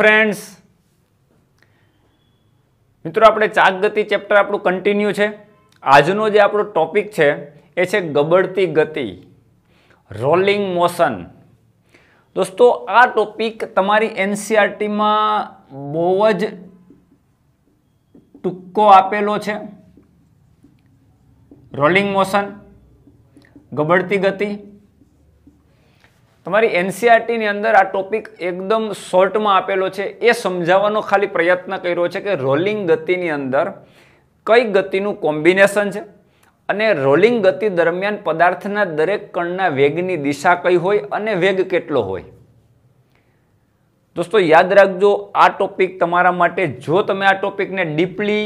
friends મિત્રો આપણે ચાકગતિ chapter આપણું કન્ટિન્યુ છે આજનો જે આપણો ટોપિક છે એ છે ગબડતી ગતિ રોલિંગ મોશન દોસ્તો આ ટોપિક તમારી એનસીઆરટીમાં e બહુ જ ટૂંકો આપેલો છે રોલિંગ મોશન ગબડતી ગતિ તમારી એનસીઆરટીની e અંદર આ ટોપિક એકદમ શોર્ટમાં આપેલો છે એ સમજાવવાનો ખાલી પ્રયત્ન કર્યો છે કે રોલિંગ ગતિની અંદર કઈ ગતિનું કોમ્બિનેશન છે અને રોલિંગ ગતિ દરમિયાન પદાર્થના દરેક કણના વેગની દિશા કઈ હોય અને વેગ કેટલો હોય દોસ્તો યાદ રાખજો આ ટોપિક તમારા માટે જો તમે આ ટોપિકને ડીપલી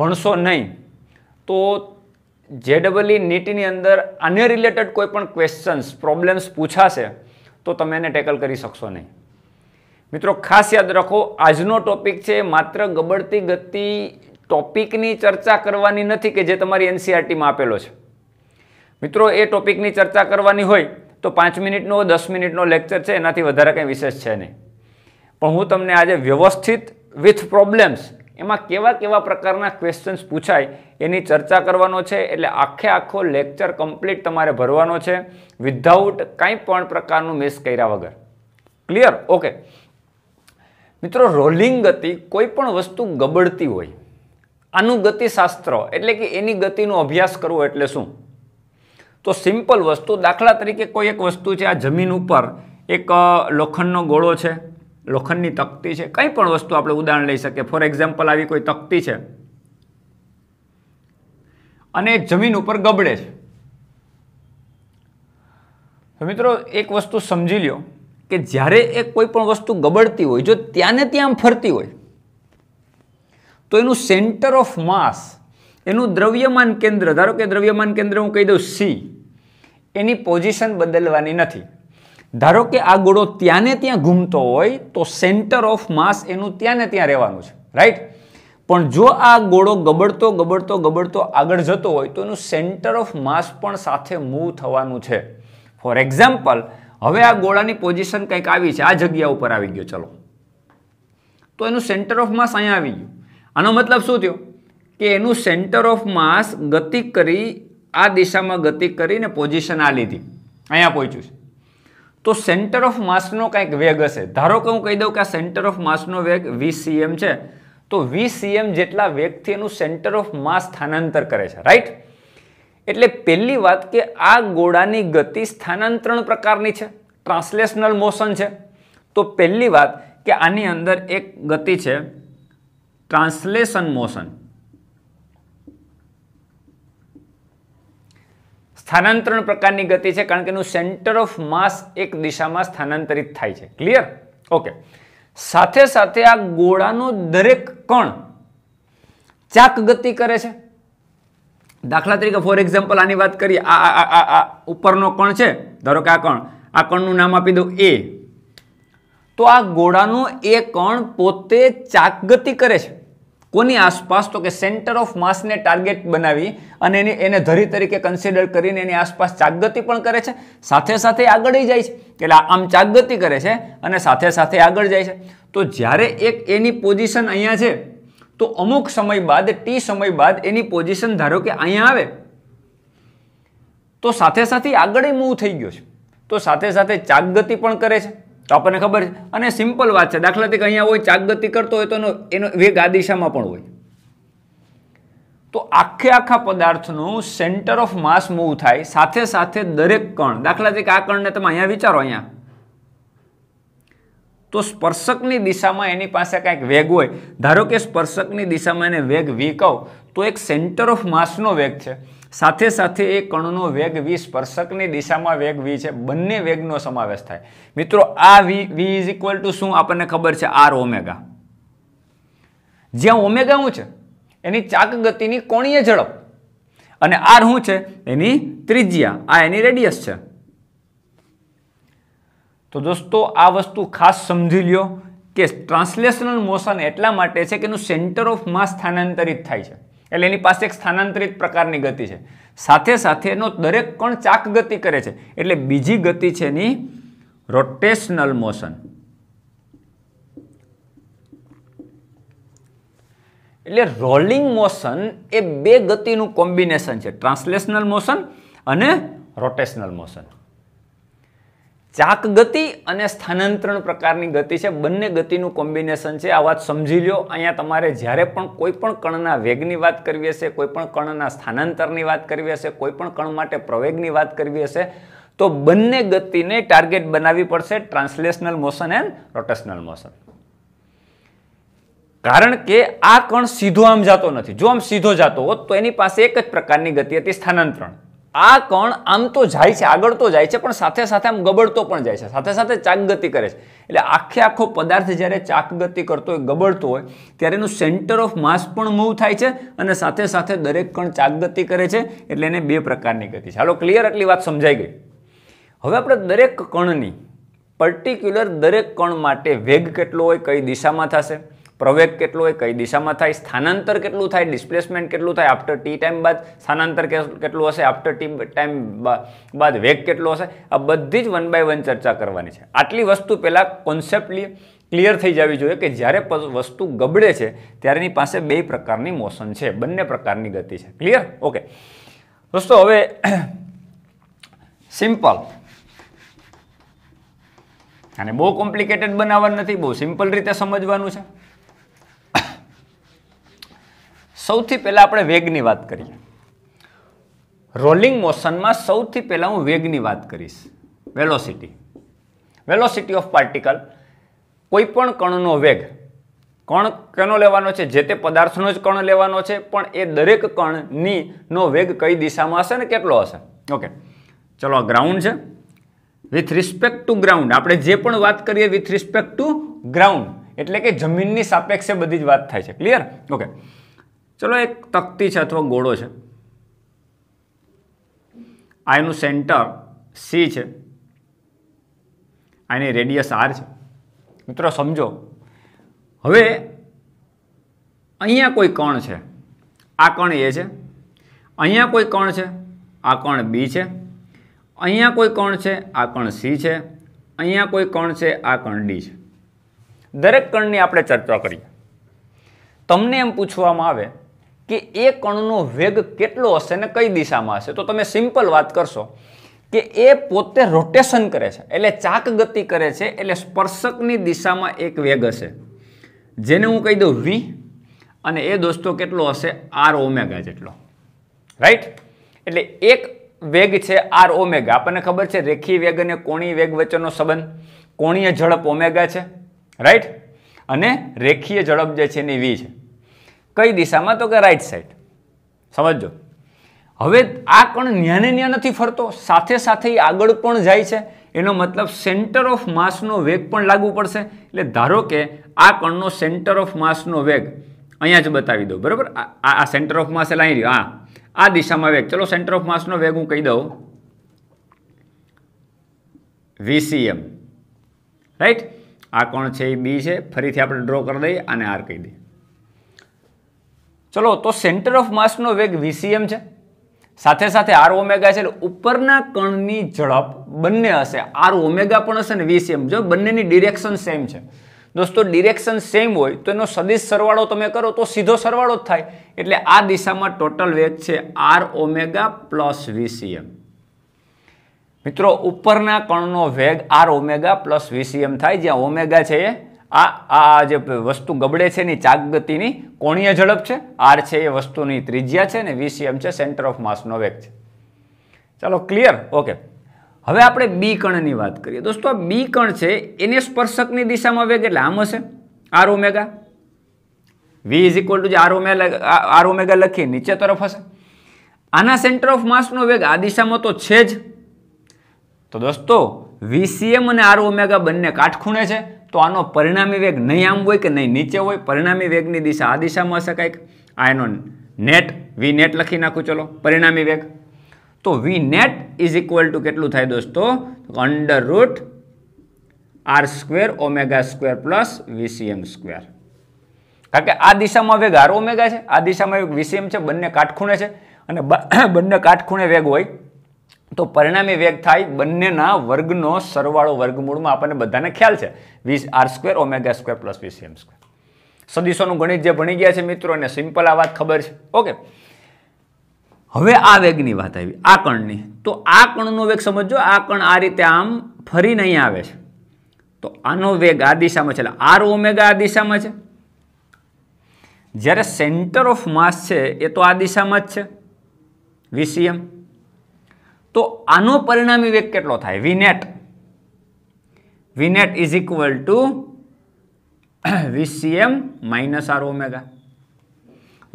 ભણશો નહીં તો જેડબલી e નીટની અંદર આને રિલેટેડ કોઈ પણ ક્વેશ્ચન્સ પ્રોબ્લેમ્સ પૂછાશે તો તમે એને ટેકલ કરી શકશો નહીં મિત્રો ખાસ યાદ રાખો આજનો ટોપિક છે માત્ર ગબડતી ગતિ ટોપિકની ચર્ચા કરવાની નથી કે જે તમારી એનસીઆરટીમાં e આપેલો છે મિત્રો એ ટોપિકની ચર્ચા કરવાની હોય તો પાંચ મિનિટનો દસ મિનિટનો લેક્ચર છે એનાથી વધારે કંઈ વિશેષ છે નહીં પણ હું તમને આજે વ્યવસ્થિત વિથ પ્રોબ્લેમ્સ એમાં કેવા કેવા પ્રકારના ક્વેશ્ચન્સ પૂછાય એની ચર્ચા કરવાનો છે એટલે આખે આખો લેક્ચર કમ્પ્લીટ તમારે ભરવાનો છે વિધાઉટ કાંઈ પણ પ્રકારનું મિસ કર્યા વગર ક્લિયર ઓકે મિત્રો રોલિંગ ગતિ કોઈ પણ વસ્તુ ગબડતી હોય આનું ગતિશાસ્ત્ર એટલે કે એની ગતિનો અભ્યાસ કરવો એટલે શું તો સિમ્પલ વસ્તુ દાખલા તરીકે કોઈ એક વસ્તુ છે આ જમીન ઉપર એક લોખંડનો ગોળો છે લોખંડની તકતી છે કંઈ પણ વસ્તુ આપણે ઉદાહરણ લઈ શકીએ ફોર એક્ઝામ્પલ આવી કોઈ તકતી છે અને જમીન ઉપર ગબડે છે તો મિત્રો એક વસ્તુ સમજી લ્યો કે જ્યારે એ કોઈ પણ વસ્તુ ગબડતી હોય જો ત્યાંને ત્યાં ફરતી હોય તો એનું સેન્ટર ઓફ માસ એનું દ્રવ્યમાન કેન્દ્ર ધારો કે દ્રવ્યમાન કેન્દ્ર હું કહી દઉં સી એની પોઝિશન બદલવાની નથી ધારો કે આ ગોળો ત્યાંને ત્યાં ઘૂમતો હોય તો સેન્ટર ઓફ માસ એનું ત્યાંને ત્યાં રહેવાનું છે રાઈટ પણ જો આ ગોળો ગબડતો ગબડતો ગબડતો આગળ જતો હોય તો એનું સેન્ટર ઓફ માસ પણ સાથે મૂવ થવાનું છે ફોર એક્ઝામ્પલ હવે આ ગોળાની પોઝિશન કંઈક આવી છે આ જગ્યા ઉપર આવી ગયો ચલો તો એનું સેન્ટર ઓફ માસ અહીંયા આવી ગયું આનો મતલબ શું થયો કે એનું સેન્ટર ઓફ માસ ગતિ કરી આ દિશામાં ગતિ કરીને પોઝિશન આ લીધી અહીંયા પહોંચ્યું છે તો સેન્ટર ઓફ માસનો કંઈક વેગ હશે ધારો કે હું કહી દઉં કે આ સેન્ટર ઓફ માસનો વેગ વીસ સીએમ છે તો વીસ સીએમ જેટલા વેગથી એનું સેન્ટર ઓફ માસ સ્થાનાંતર કરે છે રાઈટ એટલે પહેલી વાત કે આ ગોળાની ગતિ સ્થાનાંતરણ પ્રકારની છે ટ્રાન્સલેશનલ મોશન છે તો પહેલી વાત કે આની અંદર એક ગતિ છે ટ્રાન્સલેશન મોશન સ્થાનાંતરણ પ્રકારની ગતિ છે કારણ કે એનું સેન્ટર ઓફ માસ એક દિશામાં સ્થાનાંતરિત થાય છે ક્લિયર ઓકે સાથે સાથે આ ગોળાનો દરેક કણ ચાક ગતિ કરે છે દાખલા તરીકે ફોર એક્ઝામ્પલ આની વાત કરીએ આ આ ઉપરનો કણ છે ધારો કે આ કણ આ કણનું નામ આપી દઉં એ તો આ ગોળાનો એ કણ પોતે ચાક ગતિ કરે છે કોની આસપાસ તો કે સેન્ટર ઓફ માસને ટાર્ગેટ બનાવી અને એની એને ધરી તરીકે કન્સિડર કરીને એની આસપાસ ચાગગતિ પણ કરે છે સાથે સાથે આગળ જાય છે એટલે આમ ચાગગતિ કરે છે અને સાથે સાથે આગળ જાય છે તો જ્યારે એક એની પોઝિશન અહીંયા છે તો અમુક સમય બાદ ટી સમય બાદ એની પોઝિશન ધારો કે અહીંયા આવે તો સાથે સાથે આગળ મૂવ થઈ ગયો છે તો સાથે સાથે ચાગગતિ પણ કરે છે તો આપણને ખબર છે અને સિમ્પલ વાત છે દાખલા તરીકે અહીંયા હોય ચાકગતિ કરતો હોય તો એનો એનો વેગ આ દિશામાં પણ હોય તો આખે આખા પદાર્થનું સેન્ટર ઓફ માસ મૂવ થાય સાથે સાથે દરેક કણ દાખલા તરીકે આ કણને તમે અહીંયા વિચારો અહીંયા તો સ્પર્શકની દિશામાં એની પાસે કાંઈક વેગ હોય ધારો કે સ્પર્શકની દિશામાં એને વેગ વી કહો તો એક સેન્ટર ઓફ માસનો વેગ છે સાથે સાથે એ કણનો વેગ વી સ્પર્શકની દિશામાં વેગ વી છે બંને વેગનો સમાવેશ થાય મિત્રો આ V V is equal to શું આપણને ખબર છે આર ઓમેગા જ્યાં ઓમેગા શું છે એની ચાક ગતિની કોણીય ઝડપ અને આર શું છે એની ત્રિજ્યા આ એની રેડિયસ છે તો દોસ્તો આ વસ્તુ ખાસ સમજી લ્યો કે ટ્રાન્સલેશનલ મોશન એટલા માટે છે કે એનું સેન્ટર ઓફ માસ સ્થાનાંતરિત થાય છે એટલે એની પાસે એક સ્થાનાંતરિત પ્રકારની ગતિ છે સાથે સાથેનો દરેક કણ ચાક ગતિ કરે છે એટલે બીજી ગતિ છે એની રોટેશનલ મોશન એટલે રોલિંગ મોશન એ બે ગતિનું કોમ્બિનેશન છે ટ્રાન્સલેશનલ મોશન અને રોટેશનલ મોશન ચાક ગતિ અને સ્થાનાંતરણ પ્રકારની ગતિ છે બંને ગતિનું કોમ્બિનેશન છે આ વાત સમજી લ્યો અહીંયા તમારે જ્યારે પણ કોઈ પણ કણના વેગની વાત કરવી હશે કોઈ પણ કણના સ્થાનાંતરની વાત કરવી હશે કોઈ પણ કણ માટે પ્રવેગની વાત કરવી હશે તો બંને ગતિને ટાર્ગેટ બનાવવી પડશે translational motion and rotational motion કારણ કે આ કણ સીધો આમ જતો નથી જો આમ સીધો જતો હોત તો એની પાસે એક જ પ્રકારની ગતિ હતી સ્થાનાંતરણ આ કણ આમ તો જાય છે આગળ તો જાય છે પણ સાથે સાથે આમ ગબડતો પણ જાય છે સાથે સાથે ચાકગતિ કરે છે એટલે આખે આખો પદાર્થ જ્યારે ચાકગતિ કરતો હોય ગબડતો હોય ત્યારે એનું સેન્ટર ઓફ માસ પણ મૂવ થાય છે અને સાથે સાથે દરેક કણ ચાકગતિ કરે છે એટલે એને બે પ્રકારની ગતિ છે હાલો ક્લિયર આટલી વાત સમજાઈ ગઈ હવે આપણે દરેક કણની પર્ટિક્યુલર દરેક કણ માટે વેગ કેટલો હોય કઈ દિશામાં થશે પ્રવેગ કેટલો હોય કઈ દિશામાં થાય સ્થાનાંતર કેટલું થાય ડિસ્પ્લેસમેન્ટ કેટલું થાય આફ્ટર ટી ટાઈમ બાદ સ્થાનાંતર કેટલું હશે આફ્ટર ટી ટાઈમ બાદ વેગ કેટલો હશે આ બધી જ વન બાય વન ચર્ચા કરવાની છે આટલી વસ્તુ પહેલાં કોન્સેપ્ટલી ક્લિયર થઈ જવી જોઈએ કે જ્યારે વસ્તુ ગબડે છે ત્યારે એની પાસે બે પ્રકારની મોશન છે બંને પ્રકારની ગતિ છે ક્લિયર ઓકે દોસ્તો હવે સિમ્પલ અને બહુ કોમ્પ્લિકેટેડ બનાવવાનું નથી બહુ સિમ્પલ રીતે સમજવાનું છે સૌથી પહેલાં આપણે વેગની વાત કરીએ રોલિંગ મોશનમાં સૌથી પહેલાં હું વેગની વાત કરીશ વેલોસિટી વેલોસિટી ઓફ પાર્ટિકલ કોઈપણ કણનો વેગ કણ કેનો લેવાનો છે જે તે પદાર્થનો જ કણ લેવાનો છે પણ એ દરેક કણની નો વેગ કઈ દિશામાં હશે ને કેટલો હશે ઓકે ચલો આ ગ્રાઉન્ડ છે વિથ રિસ્પેક્ટ ટુ ગ્રાઉન્ડ આપણે જે પણ વાત કરીએ વિથ રિસ્પેક્ટ ટુ ગ્રાઉન્ડ એટલે કે જમીનની સાપેક્ષે બધી જ વાત થાય છે ક્લિયર ઓકે ચલો એક તકતી છે અથવા ગોળો છે આ એનું સેન્ટર સી છે આની રેડિયસ આર છે મિત્રો સમજો હવે અહીંયા કોઈ કણ છે આ કણ એ છે અહીંયા કોઈ કણ છે આ કણ બી છે અહીંયા કોઈ કણ છે આ કણ સી છે અહીંયા કોઈ કણ છે આ કણ ડી છે દરેક કણની આપણે ચર્ચા કરીએ તમને એમ પૂછવામાં આવે કે એ કણનો વેગ કેટલો હશે ને કઈ દિશામાં હશે તો તમે સિમ્પલ વાત કરશો કે એ પોતે રોટેશન કરે છે એટલે ચાક ગતિ કરે છે એટલે સ્પર્શકની દિશામાં એક વેગ હશે જેને હું કહી દઉં વી અને એ દોસ્તો કેટલો હશે આર ઓમેગા જેટલો રાઈટ એટલે એક વેગ છે આર ઓમેગા આપણને ખબર છે રેખી વેગ અને કોણી વેગ વચ્ચેનો સંબંધ કોણીય ઝડપ ઓમેગા છે રાઈટ અને રેખીય ઝડપ જે છે એની વી છે કઈ દિશામાં તો કે રાઈટ સાઈડ સમજો હવે આ કણ ન્યાને ન્યા નથી ફરતો સાથે સાથે આગળ પણ જાય છે એનો મતલબ સેન્ટર ઓફ માસનો વેગ પણ લાગુ પડશે એટલે ધારો કે આ કણનો સેન્ટર ઓફ માસનો વેગ અહીંયા જ બતાવી દઉં બરાબર આ સેન્ટર ઓફ માસ એટલે અહીં રહ્યો હા આ દિશામાં વેગ ચલો સેન્ટર ઓફ માસનો વેગ હું કહી દઉં વીસીએમ રાઈટ આ કોણ છે એ બી છે ફરીથી આપણે ડ્રો કરી દઈએ અને આર કહી દઈએ ચલો તો સેન્ટર ઓફ માસનો વેગ વીસીએમ છે સાથે સાથે આર ઓમેગા છે એટલે ઉપરના કણની ઝડપ બંને હશે આર ઓમેગા પણ હશે ને વીસીએમ જો બંનેની ડિરેક્શન સેમ છે દોસ્તો ડિરેક્શન સેમ હોય તો એનો સદિશ સરવાળો તમે કરો તો સીધો સરવાળો જ થાય એટલે આ દિશામાં ટોટલ વેગ છે આર ઓમેગા પ્લસ વીસીએમ મિત્રો ઉપરના કણનો વેગ આર ઓમેગા પ્લસ વીસીએમ થાય જ્યાં ઓમેગા છે એ આ આ જે વસ્તુ ગબડે છે એની ચાકગતિની કોણીય ઝડપ છે આર છે એ વસ્તુની ત્રિજ્યા છે ને વીસીએમ છે સેન્ટર ઓફ માસનો વેગ છે ચાલો ક્લિયર ઓકે હવે આપણે બી કણની વાત કરીએ દોસ્તો આ બી કણ છે એને સ્પર્શકની દિશામાં વેગ એટલે આમ હશે R omega V is equal to જે આર ઓમેગા આર ઓમેગા લખીએ નીચે તરફ હશે આના સેન્ટર ઓફ માસનો વેગ આ દિશામાં તો છે જ તો દોસ્તો વીસીએમ અને આર ઓમેગા બંને કાટખૂણે છે તો આનો પરિણામી વેગ નહીં આમ હોય કે નહીં નીચે હોય પરિણામી વેગની દિશા આ દિશામાં હશે કંઈક આ એનો નેટ વી નેટ લખી નાખું ચલો પરિણામી વેગ તો V net is equal to કેટલું થાય દોસ્તો under root R square omega square plus VCM square કારણ કે આ દિશામાં વેગ આર ઓમેગા છે આ દિશામાં વેગ વીસીએમ છે બંને કાટખૂણે છે અને બંને કાટખૂણે વેગ હોય તો પરિણામે વેગ થાય બંનેના વર્ગનો સરવાળો વર્ગમૂળમાં આપણને બધાને ખ્યાલ છે વીસ R square omega square plus VCM square સદીશોનું ગણિત જે ભણી ગયા છે મિત્રો એને સિમ્પલ આ વાત ખબર છે ઓકે હવે આ વેગની વાત આવી આ કણની તો આ કણનો વેગ સમજો આ કણ આ રીતે આમ ફરી નહીં આવે છે તો આનો વેગ આ દિશામાં છે આર ઓમેગા આ દિશામાં છે જ્યારે સેન્ટર ઓફ માસ છે એ તો આ દિશામાં જ છે વીસીએમ તો આનો પરિણામી વેગ કેટલો થાય V net V net is equal to VCM minus R omega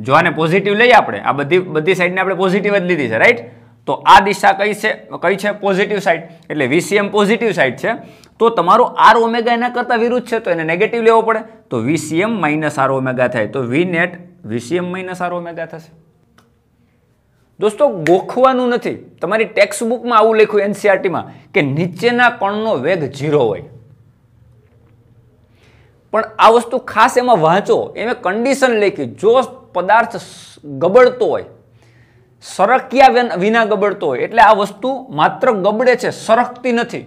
જો આને પોઝિટિવ લઈએ આપણે આ બધી બધી સાઈડને આપણે પોઝિટિવ જ લીધી છે રાઈટ તો આ દિશા કઈ છે કઈ છે પોઝિટિવ સાઈડ એટલે વીસીએમ પોઝિટિવ સાઈડ છે તો તમારો આર ઓમેગા એના કરતાં વિરુદ્ધ છે તો એને નેગેટિવ લેવો પડે તો વીસીએમ માઇનસ આર ઓમેગા થાય તો V net VCM minus R omega થશે દોસ્તો ગોખવાનું નથી તમારી ટેક્સ્ટ બુકમાં આવું લખ્યું એનસીઆરટીમાં e કે નીચેના કણનો વેગ ઝીરો હોય પણ આ વસ્તુ ખાસ એમાં વાંચો એમાં કન્ડિશન લખી જો પદાર્થ ગબડતો હોય સરક્યા વિના ગબડતો હોય એટલે આ વસ્તુ માત્ર ગબડે છે સરકતી નથી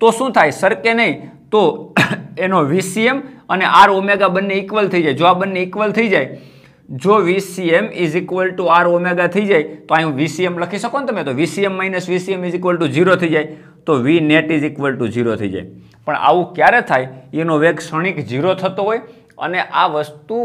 તો શું થાય સરકે નહીં તો એનો વીસીએમ અને આર ઓમેગા બંને ઇક્વલ થઈ જાય જો આ બંને ઇક્વલ થઈ જાય જો VCM is equal to R omega થઈ જાય તો અહીં વીસીએમ લખી શકો ને તમે તો VCM minus VCM is equal to zero થઈ જાય તો V net is equal to zero થઈ જાય પણ આવું ક્યારે થાય એનો વેગ ક્ષણિક ઝીરો થતો હોય અને આ વસ્તુ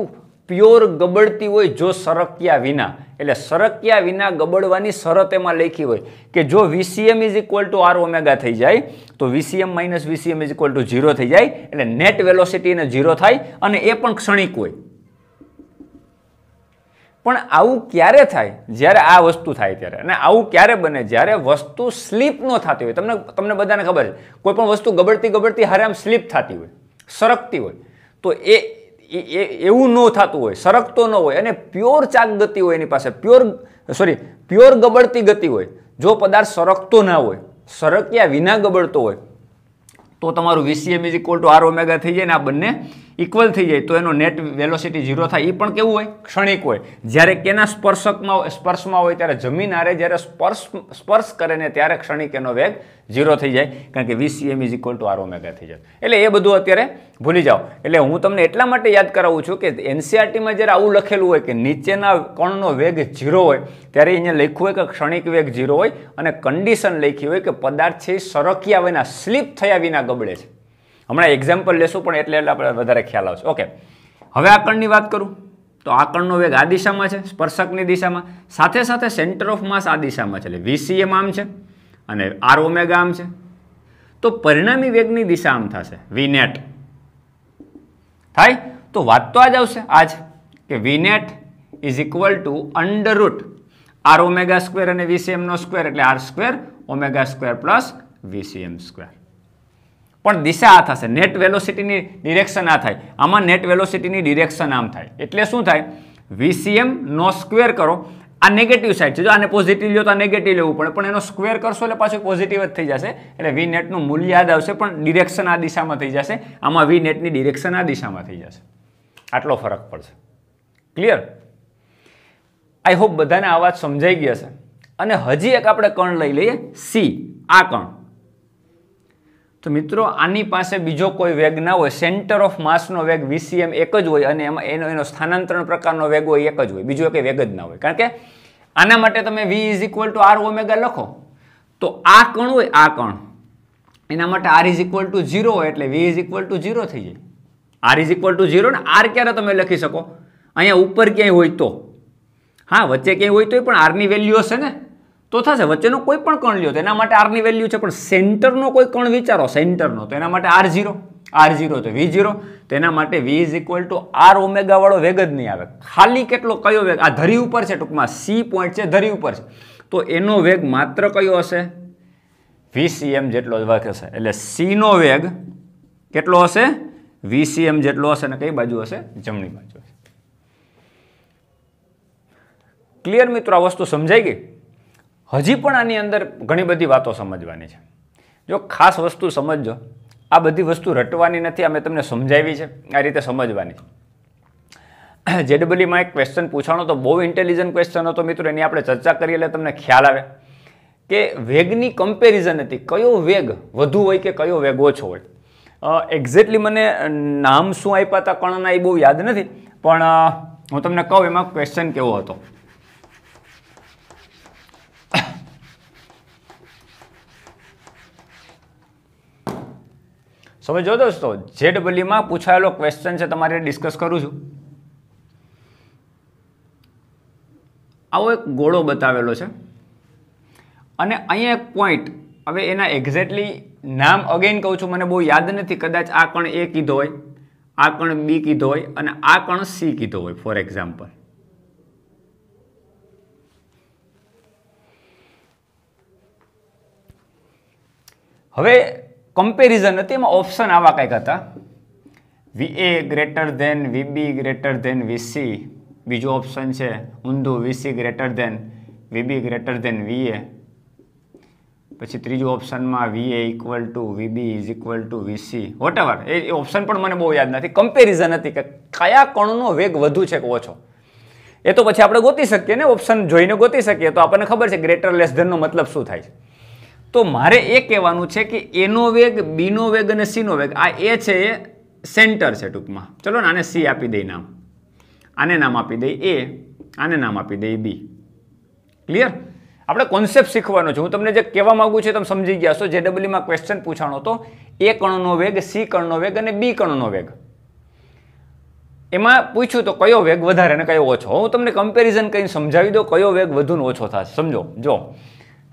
પ્યોર ગબડતી હોય જો સરક્યા વિના એટલે સરક્યા વિના ગબડવાની શરત એમાં લખી હોય કે જો VCM is equal to R omega થઈ જાય તો VCM minus VCM is equal to zero થઈ જાય એટલે નેટ વેલોસિટી વેલોસિટીને ઝીરો થાય અને એ પણ ક્ષણિક હોય પણ આવું ક્યારે થાય જ્યારે આ વસ્તુ થાય ત્યારે અને આવું ક્યારે બને જ્યારે વસ્તુ સ્લીપ ન થતી હોય તમને તમને બધાને ખબર છે કોઈ પણ વસ્તુ ગબડતી ગબડતી હારે આમ સ્લીપ થતી હોય સરકતી હોય તો એ એવું ન થતું હોય સરકતો ન હોય અને પ્યોર ચાક ગતિ હોય એની પાસે પ્યોર સોરી પ્યોર ગબડતી ગતિ હોય જો પદાર્થ સરકતો ના હોય સરક્યા વિના ગબડતો હોય તો તમારું VCM is equal to R omega થઈ જાય ને આ બંને ઇક્વલ થઈ જાય તો એનો નેટ વેલોસિટી ઝીરો થાય એ પણ કેવું હોય ક્ષણિક હોય જ્યારે કેના સ્પર્શકમાં સ્પર્શમાં હોય ત્યારે જમીન આરે જ્યારે સ્પર્શ સ્પર્શ કરે ને ત્યારે ક્ષણિક એનો વેગ ઝીરો થઈ જાય કારણ કે V CM is equal to R omega થઈ જાય એટલે એ બધું અત્યારે ભૂલી જાઓ એટલે હું તમને એટલા માટે યાદ કરાવું છું કે એનસીઆરટીમાં e જ્યારે આવું લખેલું હોય કે નીચેના કણનો વેગ ઝીરો હોય ત્યારે અહીંયા લખ્યું હોય કે ક્ષણિક વેગ ઝીરો હોય અને કન્ડિશન લખી હોય કે પદાર્થ છે સરક્યા વિના સ્લીપ થયા વિના ગબડે છે હમણાં એક્ઝામ્પલ લેશું પણ એટલે એટલે આપણે વધારે ખ્યાલ આવશે ઓકે હવે આકર્ણની વાત કરું તો આકર્ણનો વેગ આ દિશામાં છે સ્પર્શકની દિશામાં સાથે સાથે સેન્ટર ઓફ માસ આ દિશામાં છે એટલે વીસીએમ આમ છે અને આર ઓમેગા આમ છે તો પરિણામી વેગની દિશા આમ થશે વીનેટ થાય તો વાત તો આ જ આવશે આજ કે V net is equal to under root R omega square અને વીસીએમનો સ્ક્વેર એટલે R square omega square plus VCM square પણ દિશા આ થશે નેટ વેલોસિટીની ડિરેક્શન આ થાય આમાં નેટ વેલોસિટીની ડિરેક્શન આમ થાય એટલે શું થાય વીસીએમ નો સ્ક્વેર કરો આ નેગેટિવ સાઈડ છે જો આને પોઝિટિવ લો તો આ નેગેટિવ લેવું પડે પણ એનો સ્ક્વેર કરશો એટલે પાછું પોઝિટિવ જ થઈ જશે એટલે વી નેટનું મૂલ્ય યાદ આવશે પણ ડિરેક્શન આ દિશામાં થઈ જશે આમાં વી નેટની ડિરેક્શન આ દિશામાં થઈ જશે આટલો ફરક પડશે ક્લિયર આઈ હોપ બધાને આ વાત સમજાઈ ગઈ હશે અને હજી એક આપણે કણ લઈ લઈએ સી આ કણ તો મિત્રો આની પાસે બીજો કોઈ વેગ ના હોય સેન્ટર ઓફ માસનો વેગ વીસીએમ એક જ હોય અને એમાં એનો એનો સ્થાનાંતરણ પ્રકારનો વેગ હોય એક જ હોય બીજો કંઈ વેગ જ ના હોય કારણ કે આના માટે તમે V is equal to R omega લખો તો આ કણ હોય આ કણ એના માટે R is equal to zero હોય એટલે V is equal to zero થઈ જાય R is equal to zero ને આર ક્યારે તમે લખી શકો અહીંયા ઉપર ક્યાંય હોય તો હા વચ્ચે ક્યાંય હોય તો પણ આરની વેલ્યુ હશે ને તો થશે વચ્ચેનો કોઈ પણ કણ લ્યો તો એના માટે આરની વેલ્યુ છે પણ સેન્ટરનો કોઈ કણ વિચારો સેન્ટરનો તો એના માટે આર ઝીરો આર ઝીરો તો વી ઝીરો તેના માટે V is equal to R ઓમેગાવાળો વેગ જ નહીં આવે ખાલી કેટલો કયો વેગ આ ધરી ઉપર છે ટૂંકમાં સી પોઈન્ટ છે ધરી ઉપર છે તો એનો વેગ માત્ર કયો હશે વીસીએમ સીએમ જેટલો વેગ હશે એટલે સીનો વેગ કેટલો હશે વીસીએમ જેટલો હશે અને કઈ બાજુ હશે જમણી બાજુ હશે ક્લિયર મિત્રો આ વસ્તુ સમજાઈ ગઈ હજી પણ આની અંદર ઘણી બધી વાતો સમજવાની છે જો ખાસ વસ્તુ સમજજો આ બધી વસ્તુ રટવાની નથી અમે તમને સમજાવી છે આ રીતે સમજવાની છે જેડબલીમાં એક ક્વેશ્ચન પૂછાણો તો બહુ ઇન્ટેલિજન્ટ ક્વેશ્ચન હતો મિત્રો એની આપણે ચર્ચા કરીએ એટલે તમને ખ્યાલ આવે કે વેગની કમ્પેરિઝન હતી કયો વેગ વધુ હોય કે કયો વેગ ઓછો હોય એક્ઝેક્ટલી મને નામ શું આપ્યા હતા કણના એ બહુ યાદ નથી પણ હું તમને કહું એમાં ક્વેશ્ચન કેવો હતો સમજો દોસ્તો જે ડબલમાં પૂછાયેલો ક્વેશ્ચન છે તમારે ડિસ્કસ કરું છું આવો એક ગોળો બતાવેલો છે અને અહીંયા એક પોઈન્ટ હવે એના એક્ઝેક્ટલી નામ અગેન કહું છું મને બહુ યાદ નથી કદાચ આ કણ એ કીધો હોય આ કણ બી કીધો હોય અને આ કણ સી કીધો હોય ફોર એક્ઝામ્પલ હવે કમ્પેરિઝન હતી એમાં ઓપ્શન આવા કંઈક હતા V A greater than V B greater than VC બીજું ઓપ્શન છે ઊંધું VC greater than V B greater than V A પછી ત્રીજું ઓપ્શનમાં V A equal to VB is equal to VC whatever એ ઓપ્શન પણ મને બહુ યાદ નથી કમ્પેરિઝન હતી કે કયા કણનો વેગ વધુ છે કે ઓછો એ તો પછી આપણે ગોતી શકીએ ને ઓપ્શન જોઈને ગોતી શકીએ તો આપણને ખબર છે ગ્રેટર લેસ ધનનો મતલબ શું થાય છે તો મારે એ કહેવાનું છે કે એનો વેગ બીનો વેગ અને સીનો વેગ આ એ છે એ સેન્ટર છે ટૂંકમાં ચલો ને આને સી આપી દઈ નામ આને નામ આપી દઈ એ આને નામ આપી દઈ બી ક્લિયર આપણે કોન્સેપ્ટ શીખવાનો છે હું તમને જે કહેવા માગું છું તમે સમજી ગયા છો જેડબલીમાં ક્વેશ્ચન પૂછાણો હતો એ કણનો વેગ સી કણનો વેગ અને બી કણનો વેગ એમાં પૂછ્યું તો કયો વેગ વધારે અને કયો ઓછો હું તમને કમ્પેરિઝન કરીને સમજાવી દો કયો વેગ વધુ ઓછો થશે સમજો જો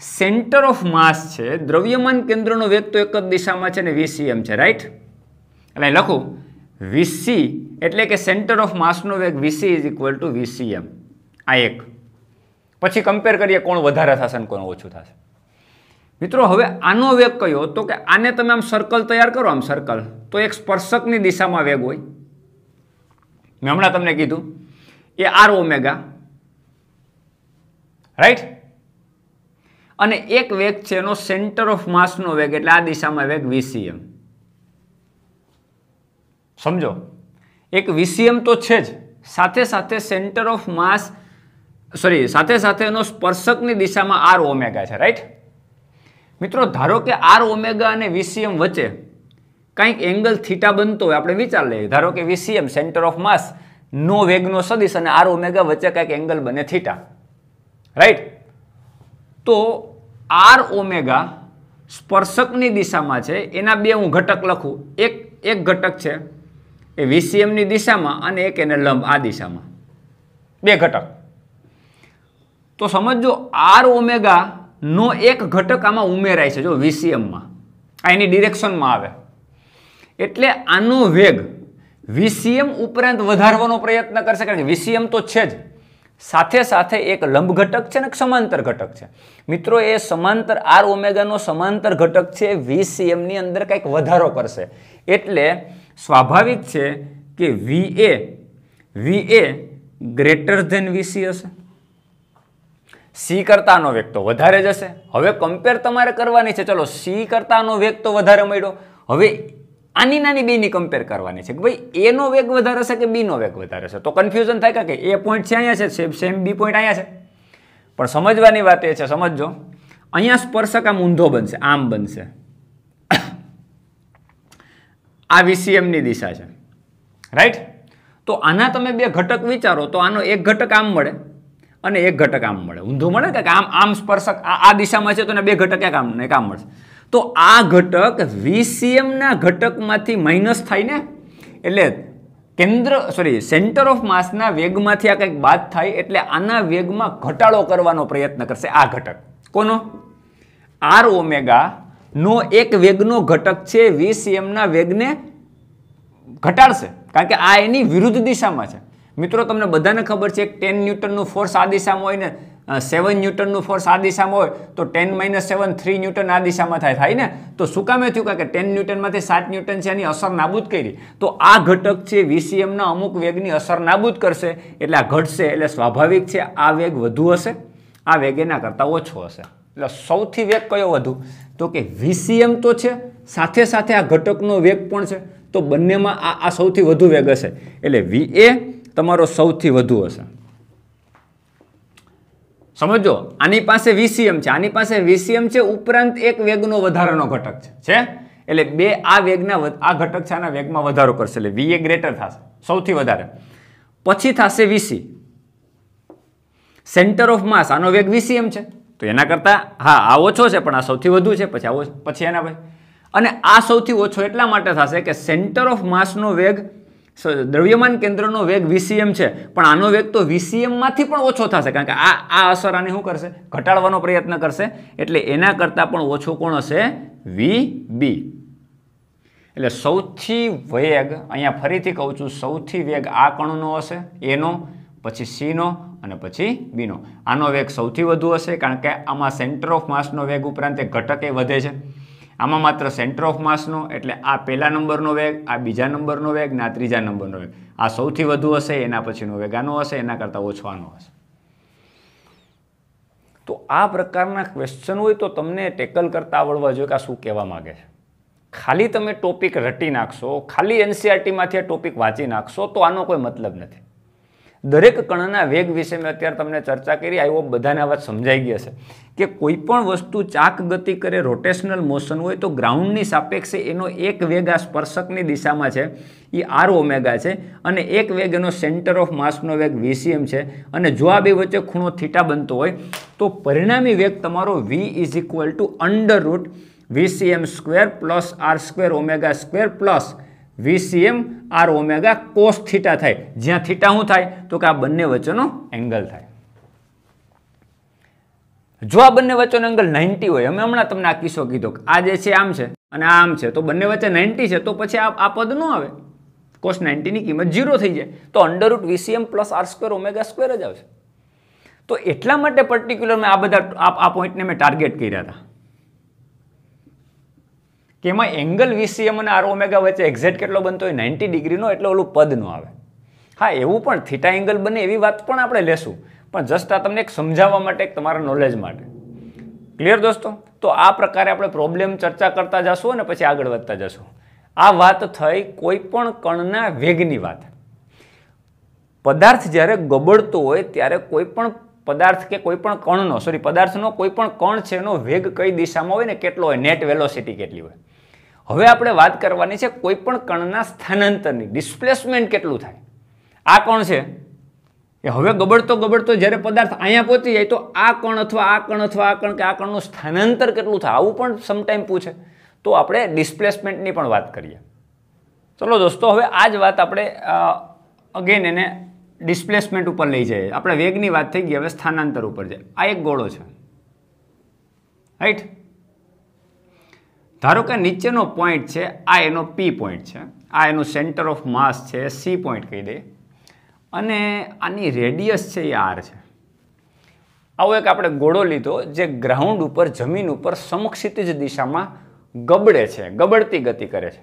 સેન્ટર ઓફ માસ છે દ્રવ્યમાન કેન્દ્રનો વેગ તો એક જ દિશામાં છે ને વીસીએમ છે રાઈટ એટલે લખું વીસી એટલે કે સેન્ટર ઓફ માસનો વેગ VC is equal to VCM આ એક પછી કમ્પેર કરીએ કોણ વધારે થશે અને કોણ ઓછું થશે મિત્રો હવે આનો વેગ કયો તો કે આને તમે આમ સર્કલ તૈયાર કરો આમ સર્કલ તો એક સ્પર્શકની દિશામાં વેગ હોય મેં હમણાં તમને કીધું એ આર ઓમેગા રાઈટ અને એક વેગ છે એનો સેન્ટર ઓફ માસનો વેગ એટલે આ દિશામાં વેગ વીસીએમ સમજો એક વીસીએમ તો છે જ સાથે સાથે સેન્ટર ઓફ માસ સોરી સાથે સાથે એનો સ્પર્શકની દિશામાં આર ઓમેગા છે રાઈટ મિત્રો ધારો કે આર ઓમેગા અને વીસીએમ વચ્ચે કંઈક એંગલ થીટા બનતો હોય આપણે વિચાર લઈએ ધારો કે વીસીએમ સેન્ટર ઓફ માસ નો વેગનો સદિશ અને આર ઓમેગા વચ્ચે કંઈક એંગલ બને થીટા રાઈટ તો આર ઓમેગા સ્પર્શકની દિશામાં છે એના બે હું ઘટક લખું એક એક ઘટક છે એ વીસીએમની દિશામાં અને એક એને લંબ આ દિશામાં બે ઘટક તો સમજો આર ઓમેગાનો એક ઘટક આમાં ઉમેરાય છે જો વીસીએમમાં આ એની ડિરેક્શનમાં આવે એટલે આનો વેગ વીસીએમ ઉપરાંત વધારવાનો પ્રયત્ન કરશે કારણ કે વીસીએમ તો છે જ સાથે સાથે એક લંબ ઘટક છે અને સમાંતર ઘટક છે મિત્રો એ સમાંતર આર ઓમેગાનો સમાંતર ઘટક છે વી સી એમની અંદર કંઈક વધારો કરશે એટલે સ્વાભાવિક છે કે V A V A greater than VC હશે સી કરતાનો વેગ તો વધારે જશે હવે કમ્પેર તમારે કરવાની છે ચલો સી કરતાનો વેગ તો વધારે મળ્યો હવે આની નાની બેની કમ્પેર કરવાની છે કે ભાઈ એનો વેગ વધારે છે કે બીનો વેગ વધારે છે તો કન્ફ્યુઝન થાય કે એ પોઈન્ટ છે અહીંયા છે સેમ બી પોઈન્ટ અહીંયા છે પણ સમજવાની વાત એ છે સમજો અહીંયા સ્પર્શક આમ ઊંધો બનશે આમ બનશે આ વીસીએમની દિશા છે રાઈટ તો આના તમે બે ઘટક વિચારો તો આનો એક ઘટક આમ મળે અને એક ઘટક આમ મળે ઊંધો મળે કે આમ આમ સ્પર્શક આ દિશામાં છે તો બે ઘટક એક આમ એક આમ મળશે તો આ ઘટક વીસીએમના ઘટકમાંથી માઇનસ થાય ને એટલે કેન્દ્ર સોરી સેન્ટર ઓફ માસના વેગમાંથી આ કંઈક બાદ થાય એટલે આના વેગમાં ઘટાડો કરવાનો પ્રયત્ન કરશે આ ઘટક કોનો આર ઓમેગા નો એક વેગનો ઘટક છે વીસીએમના વેગને ઘટાડશે કારણ કે આ એની વિરુદ્ધ દિશામાં છે મિત્રો તમને બધાને ખબર છે એક ટેન ન્યૂટનનું ફોર્સ આ દિશામાં હોય ને સેવન ન્યૂટનનું ફોર્સ આ દિશામાં હોય તો ten minus seven three newton આ દિશામાં થાય થાય ને તો શું કામે થયું કે ટેન ન્યૂટનમાંથી સાત ન્યૂટન છે એની અસર નાબૂદ કરી તો આ ઘટક છે વીસીએમના અમુક વેગની અસર નાબૂદ કરશે એટલે આ ઘટશે એટલે સ્વાભાવિક છે આ વેગ વધુ હશે આ વેગ એના કરતાં ઓછો હશે એટલે સૌથી વેગ કયો વધુ તો કે વીસીએમ તો છે સાથે સાથે આ ઘટકનો વેગ પણ છે તો બંનેમાં આ આ સૌથી વધુ વેગ હશે એટલે વીએ તમારો સૌથી વધુ હશે સમજો આની પાસે વીસીએમ છે આની પાસે વીસીએમ છે ઉપરાંત એક વેગનો વધારાનો ઘટક છે છે એટલે બે આ વેગના આ ઘટક છે આના વેગમાં વધારો કરશે એટલે વીએ ગ્રેટર થશે સૌથી વધારે પછી થશે વીસી સેન્ટર ઓફ માસ આનો વેગ વીસીએમ છે તો એના કરતાં હા આ ઓછો છે પણ આ સૌથી વધુ છે પછી આવો પછી એના ભાઈ અને આ સૌથી ઓછો એટલા માટે થશે કે સેન્ટર ઓફ માસનો વેગ દ્રવ્યમાન કેન્દ્રનો વેગ વીસીએમ છે પણ આનો વેગ તો વીસીએમમાંથી પણ ઓછો થશે કારણ કે આ આ અસર આને શું કરશે ઘટાડવાનો પ્રયત્ન કરશે એટલે એના કરતાં પણ ઓછો કોણ હશે વી બી એટલે સૌથી વેગ અહીંયા ફરીથી કહું છું સૌથી વેગ આ કણનો હશે એનો પછી સીનો અને પછી બીનો આનો વેગ સૌથી વધુ હશે કારણ કે આમાં સેન્ટર ઓફ માસનો વેગ ઉપરાંત ઘટક એ વધે છે આમાં માત્ર સેન્ટર ઓફ માસનો એટલે આ પહેલા નંબરનો વેગ આ બીજા નંબરનો વેગ ને આ ત્રીજા નંબરનો વેગ આ સૌથી વધુ હશે એના પછીનો વેગ આનો હશે એના કરતાં ઓછો આનો હશે તો આ પ્રકારના ક્વેશ્ચન હોય તો તમને ટેકલ કરતાં આવડવા જોઈએ કે આ શું કહેવા માગે છે ખાલી તમે ટોપિક રટી નાખશો ખાલી એનસીઆરટીમાંથી e આ ટોપિક વાંચી નાખશો તો આનો કોઈ મતલબ નથી દરેક કણના વેગ વિશે મેં અત્યારે તમને ચર્ચા કરી આઈ હોપ બધાને આ વાત સમજાઈ ગઈ હશે કે કોઈ પણ વસ્તુ ચાક ગતિ કરે રોટેશનલ મોશન હોય તો ગ્રાઉન્ડની સાપેક્ષે એનો એક વેગ આ સ્પર્શકની દિશામાં છે એ આર ઓમેગા છે અને એક વેગ એનો સેન્ટર ઓફ માસનો વેગ વીસીએમ છે અને જો આ બે વચ્ચે ખૂણો થીટા બનતો હોય તો પરિણામી વેગ તમારો V is equal to under root VCM square plus R square omega square plus VCM R omega cos theta થાય જ્યાં થીટા શું થાય તો કે આ બંને વચ્ચેનો એંગલ થાય જો આ બંને વચ્ચેનો એંગલ નાઇન્ટી હોય અમે હમણાં તમને આ કિસ્સો કીધો કે આ જે છે આમ છે અને આ આમ છે તો બંને વચ્ચે નાઇન્ટી છે તો પછી આ આ પદ ન આવે કોસ નાઇન્ટીની કિંમત ઝીરો થઈ જાય તો under root VCM plus R square omega જ આવશે તો એટલા માટે પર્ટિક્યુલર મેં આ બધા આ પોઈન્ટને મેં ટાર્ગેટ કર્યા હતા કે એમાં એંગલ વીસીએમ અને આર ઓમેગા વચ્ચે એક્ઝેક્ટ કેટલો બનતો હોય નાઇન્ટી ડિગ્રીનો એટલે ઓલું પદ ન આવે હા એવું પણ થીટા એંગલ બને એવી વાત પણ આપણે લેશું પણ જસ્ટ આ તમને એક સમજાવવા માટે એક તમારા નોલેજ માટે ક્લિયર દોસ્તો તો આ પ્રકારે આપણે પ્રોબ્લેમ ચર્ચા કરતા જશું અને પછી આગળ વધતા જશું આ વાત થઈ કોઈ પણ કણના વેગની વાત પદાર્થ જ્યારે ગબડતો હોય ત્યારે કોઈ પણ પદાર્થ કે કોઈ પણ કણનો સોરી પદાર્થનો કોઈ પણ કણ છે એનો વેગ કઈ દિશામાં હોય ને કેટલો હોય નેટ વેલોસિટી કેટલી હોય હવે આપણે વાત કરવાની છે કોઈ પણ કણના સ્થાનાંતરની ડિસ્પ્લેસમેન્ટ કેટલું થાય આ કણ છે એ હવે ગબડતો ગબડતો જ્યારે પદાર્થ અહીંયા પહોંચી જાય તો આ કણ અથવા આ કણ અથવા આ કણ કે આ કણનું સ્થાનાંતર કેટલું થાય આવું પણ સમટાઈમ પૂછે તો આપણે ડિસ્પ્લેસમેન્ટની પણ વાત કરીએ ચલો દોસ્તો હવે આ જ વાત આપણે અગેન એને ડિસ્પ્લેસમેન્ટ ઉપર લઈ જઈએ આપણે વેગની વાત થઈ ગઈ હવે સ્થાનાંતર ઉપર જાય આ એક ગોળો છે રાઈટ ધારો કે નીચેનો પોઈન્ટ છે આ એનો પી પોઈન્ટ છે આ એનું સેન્ટર ઓફ માસ છે સી પોઈન્ટ કહી દે અને આની રેડિયસ છે એ આર છે આવો એક આપણે ગોળો લીધો જે ગ્રાઉન્ડ ઉપર જમીન ઉપર સમક્ષિત જ દિશામાં ગબડે છે ગબડતી ગતિ કરે છે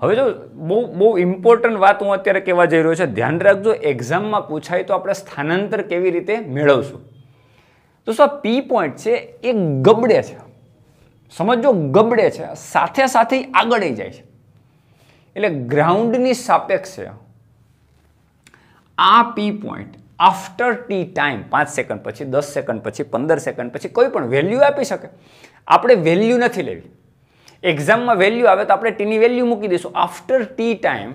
હવે જો બહુ બહુ ઇમ્પોર્ટન્ટ વાત હું અત્યારે કહેવા જઈ રહ્યો છું ધ્યાન રાખજો એક્ઝામમાં પૂછાય તો આપણે સ્થાનાંતર કેવી રીતે મેળવશું તો શું પી પોઈન્ટ છે એ ગબડે છે સમજો ગબડે છે સાથે સાથે આગળ જાય છે એટલે ગ્રાઉન્ડની સાપેક્ષે આ P point after T time પાંચ સેકન્ડ પછી દસ સેકન્ડ પછી પંદર સેકન્ડ પછી કોઈ પણ વેલ્યુ આપી શકે આપણે વેલ્યુ નથી લેવી એક્ઝામમાં વેલ્યુ આવે તો આપણે ટીની વેલ્યુ મૂકી દઈશું આફ્ટર ટી ટાઈમ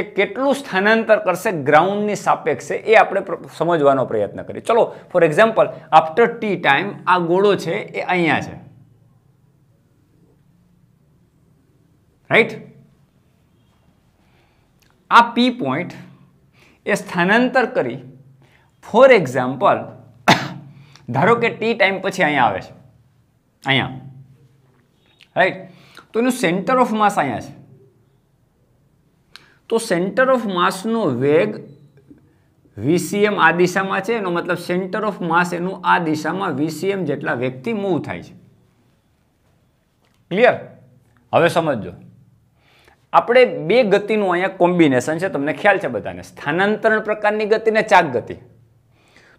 એ કેટલું સ્થાનાંતર કરશે ગ્રાઉન્ડની સાપેક્ષે એ આપણે સમજવાનો પ્રયત્ન કરીએ ચલો for example after T time આ ગોળો છે એ અહીંયા છે રાઈટ આ પી પોઈન્ટ એ સ્થાનાંતર કરી ફોર એક્ઝામ્પલ ધારો કે ટી ટાઈમ પછી અહીંયા આવે છે અહીંયા રાઈટ તો એનું સેન્ટર ઓફ માસ અહીંયા છે તો સેન્ટર ઓફ માસનો વેગ વીસીએમ આ દિશામાં છે એનો મતલબ સેન્ટર ઓફ માસ એનું આ દિશામાં વીસીએમ જેટલા વેગથી મૂવ થાય છે ક્લિયર હવે સમજો આપણે બે ગતિનું અહીંયા કોમ્બિનેશન છે તમને ખ્યાલ છે બધાને સ્થાનાંતરણ પ્રકારની ગતિ ને ચાક ગતિ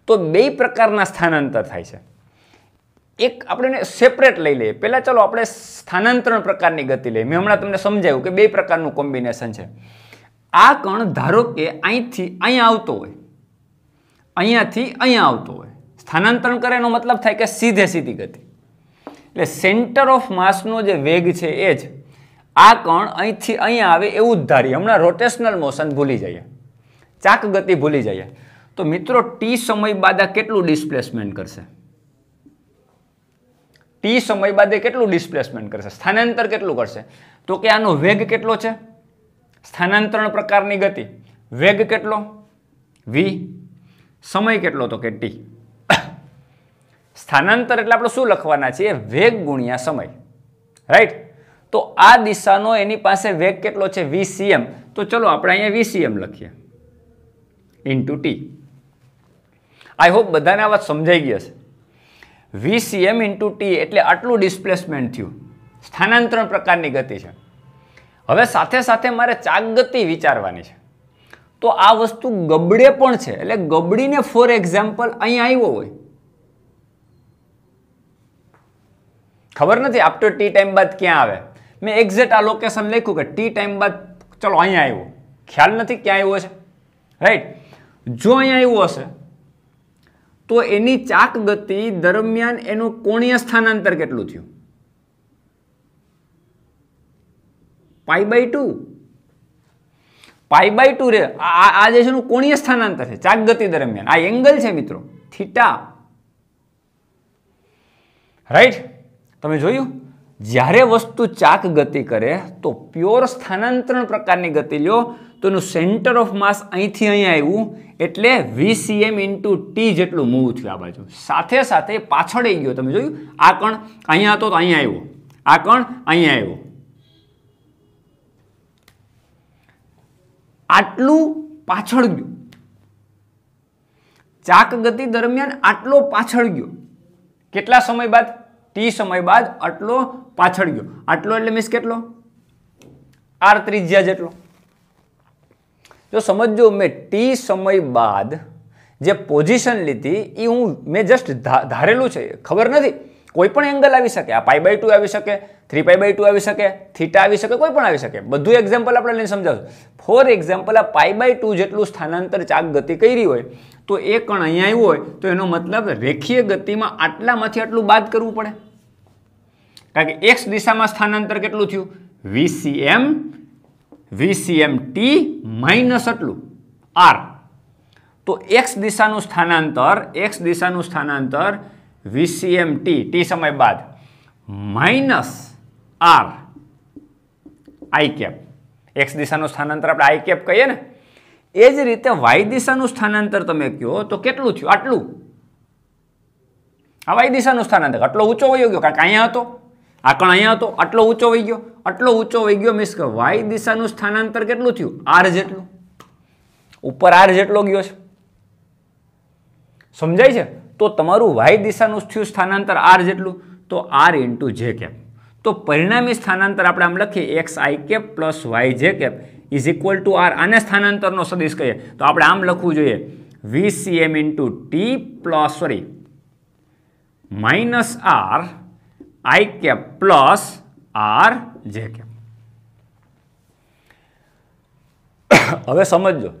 તો બે પ્રકારના સ્થાનાંતર થાય છે એક આપણે સેપરેટ લઈ લઈએ પહેલાં ચલો આપણે સ્થાનાંતરણ પ્રકારની ગતિ લઈએ મેં હમણાં તમને સમજાવ્યું કે બે પ્રકારનું કોમ્બિનેશન છે આ કણ ધારો કે અહીંથી અહીંયા આવતો હોય અહીંયાથી અહીંયા આવતો હોય સ્થાનાંતરણ કરે એનો મતલબ થાય કે સીધે સીધી ગતિ એટલે સેન્ટર ઓફ માસનો જે વેગ છે એ જ આ કણ અહીંથી અહીંયા આવે એવું જ ધારીએ હમણાં રોટેશનલ મોશન ભૂલી જઈએ ચાક ગતિ ભૂલી જઈએ તો મિત્રો ટી સમય બાદ આ કેટલું ડિસ્પ્લેસમેન્ટ કરશે ટી સમય બાદ કેટલું ડિસ્પ્લેસમેન્ટ કરશે સ્થાનાંતર કેટલું કરશે તો કે આનો વેગ કેટલો છે સ્થાનાંતરણ પ્રકારની ગતિ વેગ કેટલો વી સમય કેટલો તો કે ટી સ્થાનાંતર એટલે આપણે શું લખવાના છીએ વેગ ગુણ્યા સમય રાઈટ તો આ દિશાનો એની પાસે વેગ કેટલો છે વીસીએમ તો ચલો આપણે અહીંયા વીસીએમ લખીએ ઇન્ટુ ટી આઈ હોપ બધાને આ વાત સમજાઈ ગઈ હશે વીસીએમ ઇન્ટુ ટી એટલે આટલું ડિસ્પ્લેસમેન્ટ થયું સ્થાનાંતરણ પ્રકારની ગતિ છે હવે સાથે સાથે મારે ચાક ગતિ વિચારવાની છે તો આ વસ્તુ ગબડે પણ છે એટલે ગબડીને ફોર એક્ઝામ્પલ અહીં આવ્યો હોય ખબર નથી આફ્ટર ટી ટાઈમ બાદ ક્યાં આવે મેં એક્ઝેક્ટ આ લોકેશન લખ્યું કે ટી ટાઈમ બાદ ચલો અહીંયા આવ્યો ખ્યાલ નથી ક્યાં આવ્યો છે રાઈટ જો અહીંયા આવ્યો હશે તો એની ચાક ગતિ દરમિયાન એનું કોણીય સ્થાનાંતર કેટલું થયું pi by two pi by two રે આ જે છે એનું કોણીય સ્થાનાંતર છે ચાક ગતિ દરમિયાન આ એંગલ છે મિત્રો થીટા રાઈટ તમે જોયું જ્યારે વસ્તુ ચાક ગતિ કરે તો પ્યોર સ્થાનાંતરણ પ્રકારની ગતિ લ્યો તો એનું સેન્ટર ઓફ માસ અહીંથી અહીં આવ્યું એટલે વી સીએમ ઇન્ટુ ટી જેટલું મૂવ થયું આ બાજુ સાથે સાથે પાછળ આવી ગયો તમે જોયું આ કણ અહીંયા હતો તો અહીં આવ્યો આ કણ અહીંયા આવ્યો આટલું પાછળ ગયું ચાક ગતિ દરમિયાન આટલો પાછળ ગયો કેટલા સમય બાદ ટી સમય બાદ આટલો પાછળ ગયો આટલો એટલે મીન્સ કેટલો આર ત્રિજ્યા જેટલો જો સમજો મેં ટી સમય બાદ જે પોઝિશન લીધી એ હું મેં જસ્ટ ધારેલું છે ખબર નથી કોઈ પણ એંગલ આવી શકે આ પાઈ બાય ટુ આવી શકે થ્રી પાઈ બાય ટુ આવી શકે થીટા આવી શકે કોઈ પણ આવી શકે બધું એક્ઝામ્પલ આપણે લઈને સમજાવશું ફોર એક્ઝામ્પલ આ પાઈ બાય ટુ જેટલું સ્થાનાંતર ચાક ગતિ કરી હોય તો એ કણ અહીંયા આવ્યું હોય તો એનો મતલબ રેખીય ગતિમાં આટલામાંથી આટલું બાદ કરવું પડે કારણ કે એક્સ દિશામાં સ્થાનાંતર કેટલું થયું વીસીએમ વીસીએમ ટી માઇનસ આટલું આર તો એક્સ દિશાનું સ્થાનાંતર એક્સ દિશાનું સ્થાનાંતર વીસીએમ ટી ટી સમય બાદ minus R I cap X દિશાનું સ્થાનાંતર આપણે આઈ કેપ કહીએ ને એ જ રીતે વાય દિશાનું સ્થાનાંતર તમે કહો તો કેટલું થયું આટલું આ વાય દિશાનું સ્થાનાંતર આટલો ઊંચો વયો ગયો કારણ કે અહીંયા હતો આકણ અહીંયા હતો આટલો ઊંચો વહી ગયો આટલો ઊંચો વહી ગયો મીન્સ કે વાય દિશાનું સ્થાનાંતર કેટલું થયું આર જેટલું ઉપર આર જેટલો ગયો છે સમજાય છે તો તમારું વાય દિશાનું થયું સ્થાનાંતર આર જેટલું તો આર ઇન્ટુ જે કેપ તો પરિણામી સ્થાનાંતર આપણે આમ લખીએ X I cap plus Y J cap is equal to R आने स्थानांतर ना सदीश कही तो आप आम लखे V C M into T plus sorry minus R I cap plus R J cap हम समझो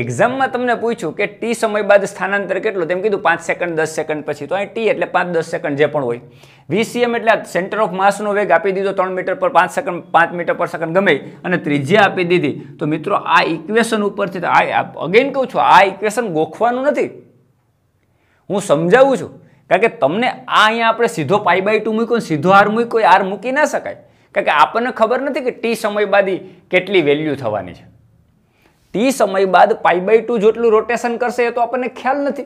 એક્ઝામમાં તમને પૂછ્યું કે ટી સમય બાદ સ્થાનાંતર કેટલું તેમ કીધું પાંચ સેકન્ડ દસ સેકન્ડ પછી તો અહીં ટી એટલે પાંચ દસ સેકન્ડ જે પણ હોય વીસીએમ એટલે સેન્ટર ઓફ માસનો વેગ આપી દીધો ત્રણ મીટર પર પાંચ સેકન્ડ પાંચ મીટર પર સેકન્ડ ગમે અને ત્રિજ્યા આપી દીધી તો મિત્રો આ ઇક્વેશન ઉપરથી આ અગેન કહું છું આ ઇક્વેશન ગોખવાનું નથી હું સમજાવું છું કારણ કે તમને આ અહીંયા આપણે સીધો પાઈ બાય ટુ મૂક્યો સીધો આર મૂક્યો આર મૂકી ના શકાય કારણ કે આપણને ખબર નથી કે ટી સમય બાદ કેટલી વેલ્યુ થવાની છે ટી સમય બાદ પાઈ બાય ટુ જેટલું રોટેશન કરશે એ તો આપણને ખ્યાલ નથી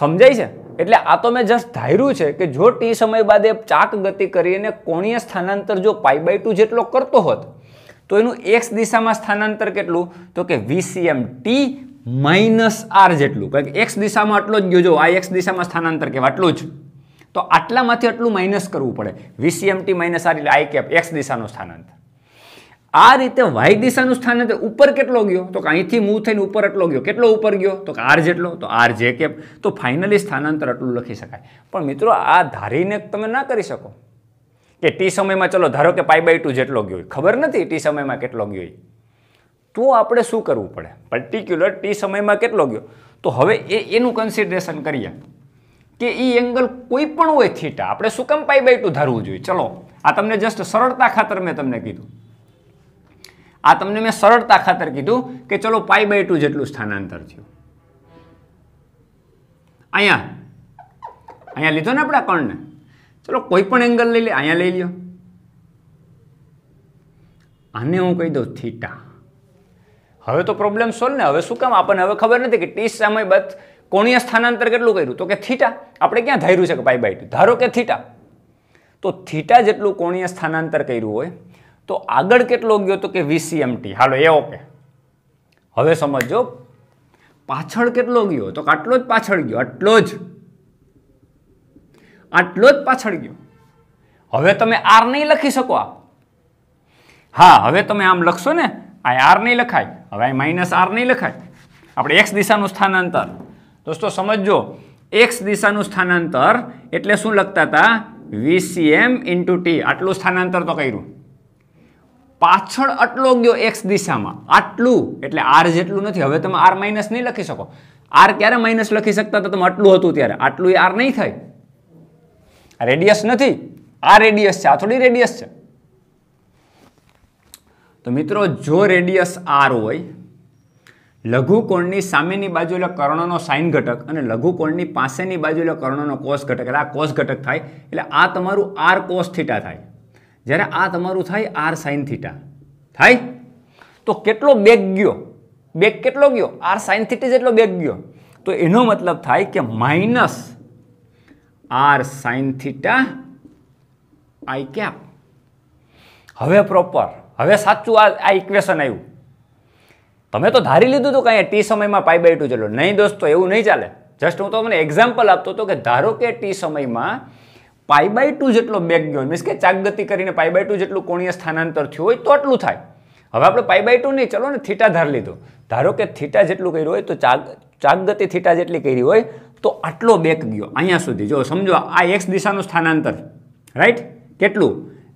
સમજાય છે એટલે આ તો મેં જસ્ટ ધાર્યું છે કે જો ટી સમય બાદ એ ચાક ગતિ કરીને કોણીય સ્થાનાંતર જો પાઈ બાય ટુ જેટલો કરતો હોત તો એનું એક્સ દિશામાં સ્થાનાંતર કેટલું તો કે વીસીએમ ટી માઇનસ આર જેટલું કારણ કે એક્સ દિશામાં આટલો જ ગયો જો આ એક્સ દિશામાં સ્થાનાંતર કહેવાય આટલું જ તો આટલામાંથી આટલું માઇનસ કરવું પડે વીસીએમ ટી માઇનસ આર એટલે આઈ કેપ એક્સ દિશાનું સ્થાનાંતર આ રીતે વાય દિશાનું સ્થાન હતું ઉપર કેટલો ગયો તો કે અહીંથી મૂવ થઈને ઉપર એટલો ગયો કેટલો ઉપર ગયો તો કે આર જેટલો તો આર જે કેપ તો ફાઇનલી સ્થાનાંતર એટલું લખી શકાય પણ મિત્રો આ ધારીને તમે ના કરી શકો કે ટી સમયમાં ચલો ધારો કે પાઈ બાય ટુ જેટલો ગયો ખબર નથી ટી સમયમાં કેટલો ગયો તો આપણે શું કરવું પડે પર્ટિક્યુલર ટી સમયમાં કેટલો ગયો તો હવે એ એનું કન્સિડરેશન કરીએ કે એ એંગલ કોઈ પણ હોય થીટા આપણે શું કામ પાઈ બાય ટુ ધારવું જોઈએ ચલો આ તમને જસ્ટ સરળતા ખાતર મેં તમને કીધું આ તમને મેં સરળતા ખાતર કીધું કે ચલો પાઈ બાય ટુ જેટલું સ્થાનાંતર થયું અહીંયા અહીંયા લીધો ને આપણા કણને ચલો કોઈ પણ એંગલ લઈ લે અહીંયા લઈ લ્યો આને હું કહી દઉં થીટા હવે તો પ્રોબ્લેમ સોલ્વ ને હવે શું કામ આપણને હવે ખબર નથી કે ટી સમય બાદ કોણીય સ્થાનાંતર કેટલું કર્યું તો કે થીટા આપણે ક્યાં ધાર્યું છે કે પાઈ બાય ટુ ધારો કે થીટા તો થીટા જેટલું કોણીય સ્થાનાંતર કર્યું હોય તો આગળ કેટલો ગયો તો કે વીસ સીએમટી હાલો એ ઓકે હવે સમજો પાછળ કેટલો ગયો તો આટલો જ પાછળ ગયો આટલો જ આટલો જ પાછળ ગયો હવે તમે આર નહીં લખી શકો આ હા હવે તમે આમ લખશો ને આ આર નહીં લખાય હવે આ માઇનસ આર નહીં લખાય આપણે એક્સ દિશાનું સ્થાનાંતર દોસ્તો સમજો એક્સ દિશાનું સ્થાનાંતર એટલે શું લખતા હતા વીસીએમ ઇન્ટુ ટી આટલું સ્થાનાંતર તો કર્યું પાછળ આટલો ગયો એક્સ દિશામાં આટલું એટલે આર જેટલું નથી હવે તમે આર માઇનસ નહીં લખી શકો આર ક્યારે માઇનસ લખી શકતા તો તમે આટલું હતું ત્યારે આટલું એ આર નહીં થાય રેડિયસ નથી આ રેડિયસ છે આ થોડી રેડિયસ છે તો મિત્રો જો રેડિયસ આર હોય લઘુકોણની સામેની બાજુ એટલે કર્ણનો સાઇન ઘટક અને લઘુકોણની પાસેની બાજુ એટલે કર્ણનો કોષ ઘટક એટલે આ કોષ ઘટક થાય એટલે આ તમારું આર કોષ થીટા થાય જ્યારે આ તમારું થાય આર સાઇન થીટા થાય તો કેટલો બેગ ગયો બેગ કેટલો ગયો આર સાઇન થીટા જેટલો બેગ ગયો તો એનો મતલબ થાય કે minus R sine theta I cap હવે પ્રોપર હવે સાચું આ આ ઇક્વેશન આવ્યું તમે તો ધારી લીધું હતું કાંઈ ટી સમયમાં પાઈ બાય ટુ ચલો નહીં દોસ્તો એવું નહીં ચાલે જસ્ટ હું તો તમને એક્ઝામ્પલ આપતો હતો કે ધારો કે ટી સમયમાં પાઈ બાય ટુ જેટલો બેક ગયો મીન્સ કે ચાકગતિ કરીને પાઈ બાય ટુ જેટલું કોણીય સ્થાનાંતર થયું હોય તો આટલું થાય હવે આપણે પાઈ બાય ટુ નહીં ચલો ને થીટા ધાર લીધો ધારો કે થીટા જેટલું કર્યું હોય તો ચાક ચાકગતિ થીટા જેટલી કરી હોય તો આટલો બેક ગયો અહીંયા સુધી જો સમજો આ એક્સ દિશાનું સ્થાનાંતર રાઈટ કેટલું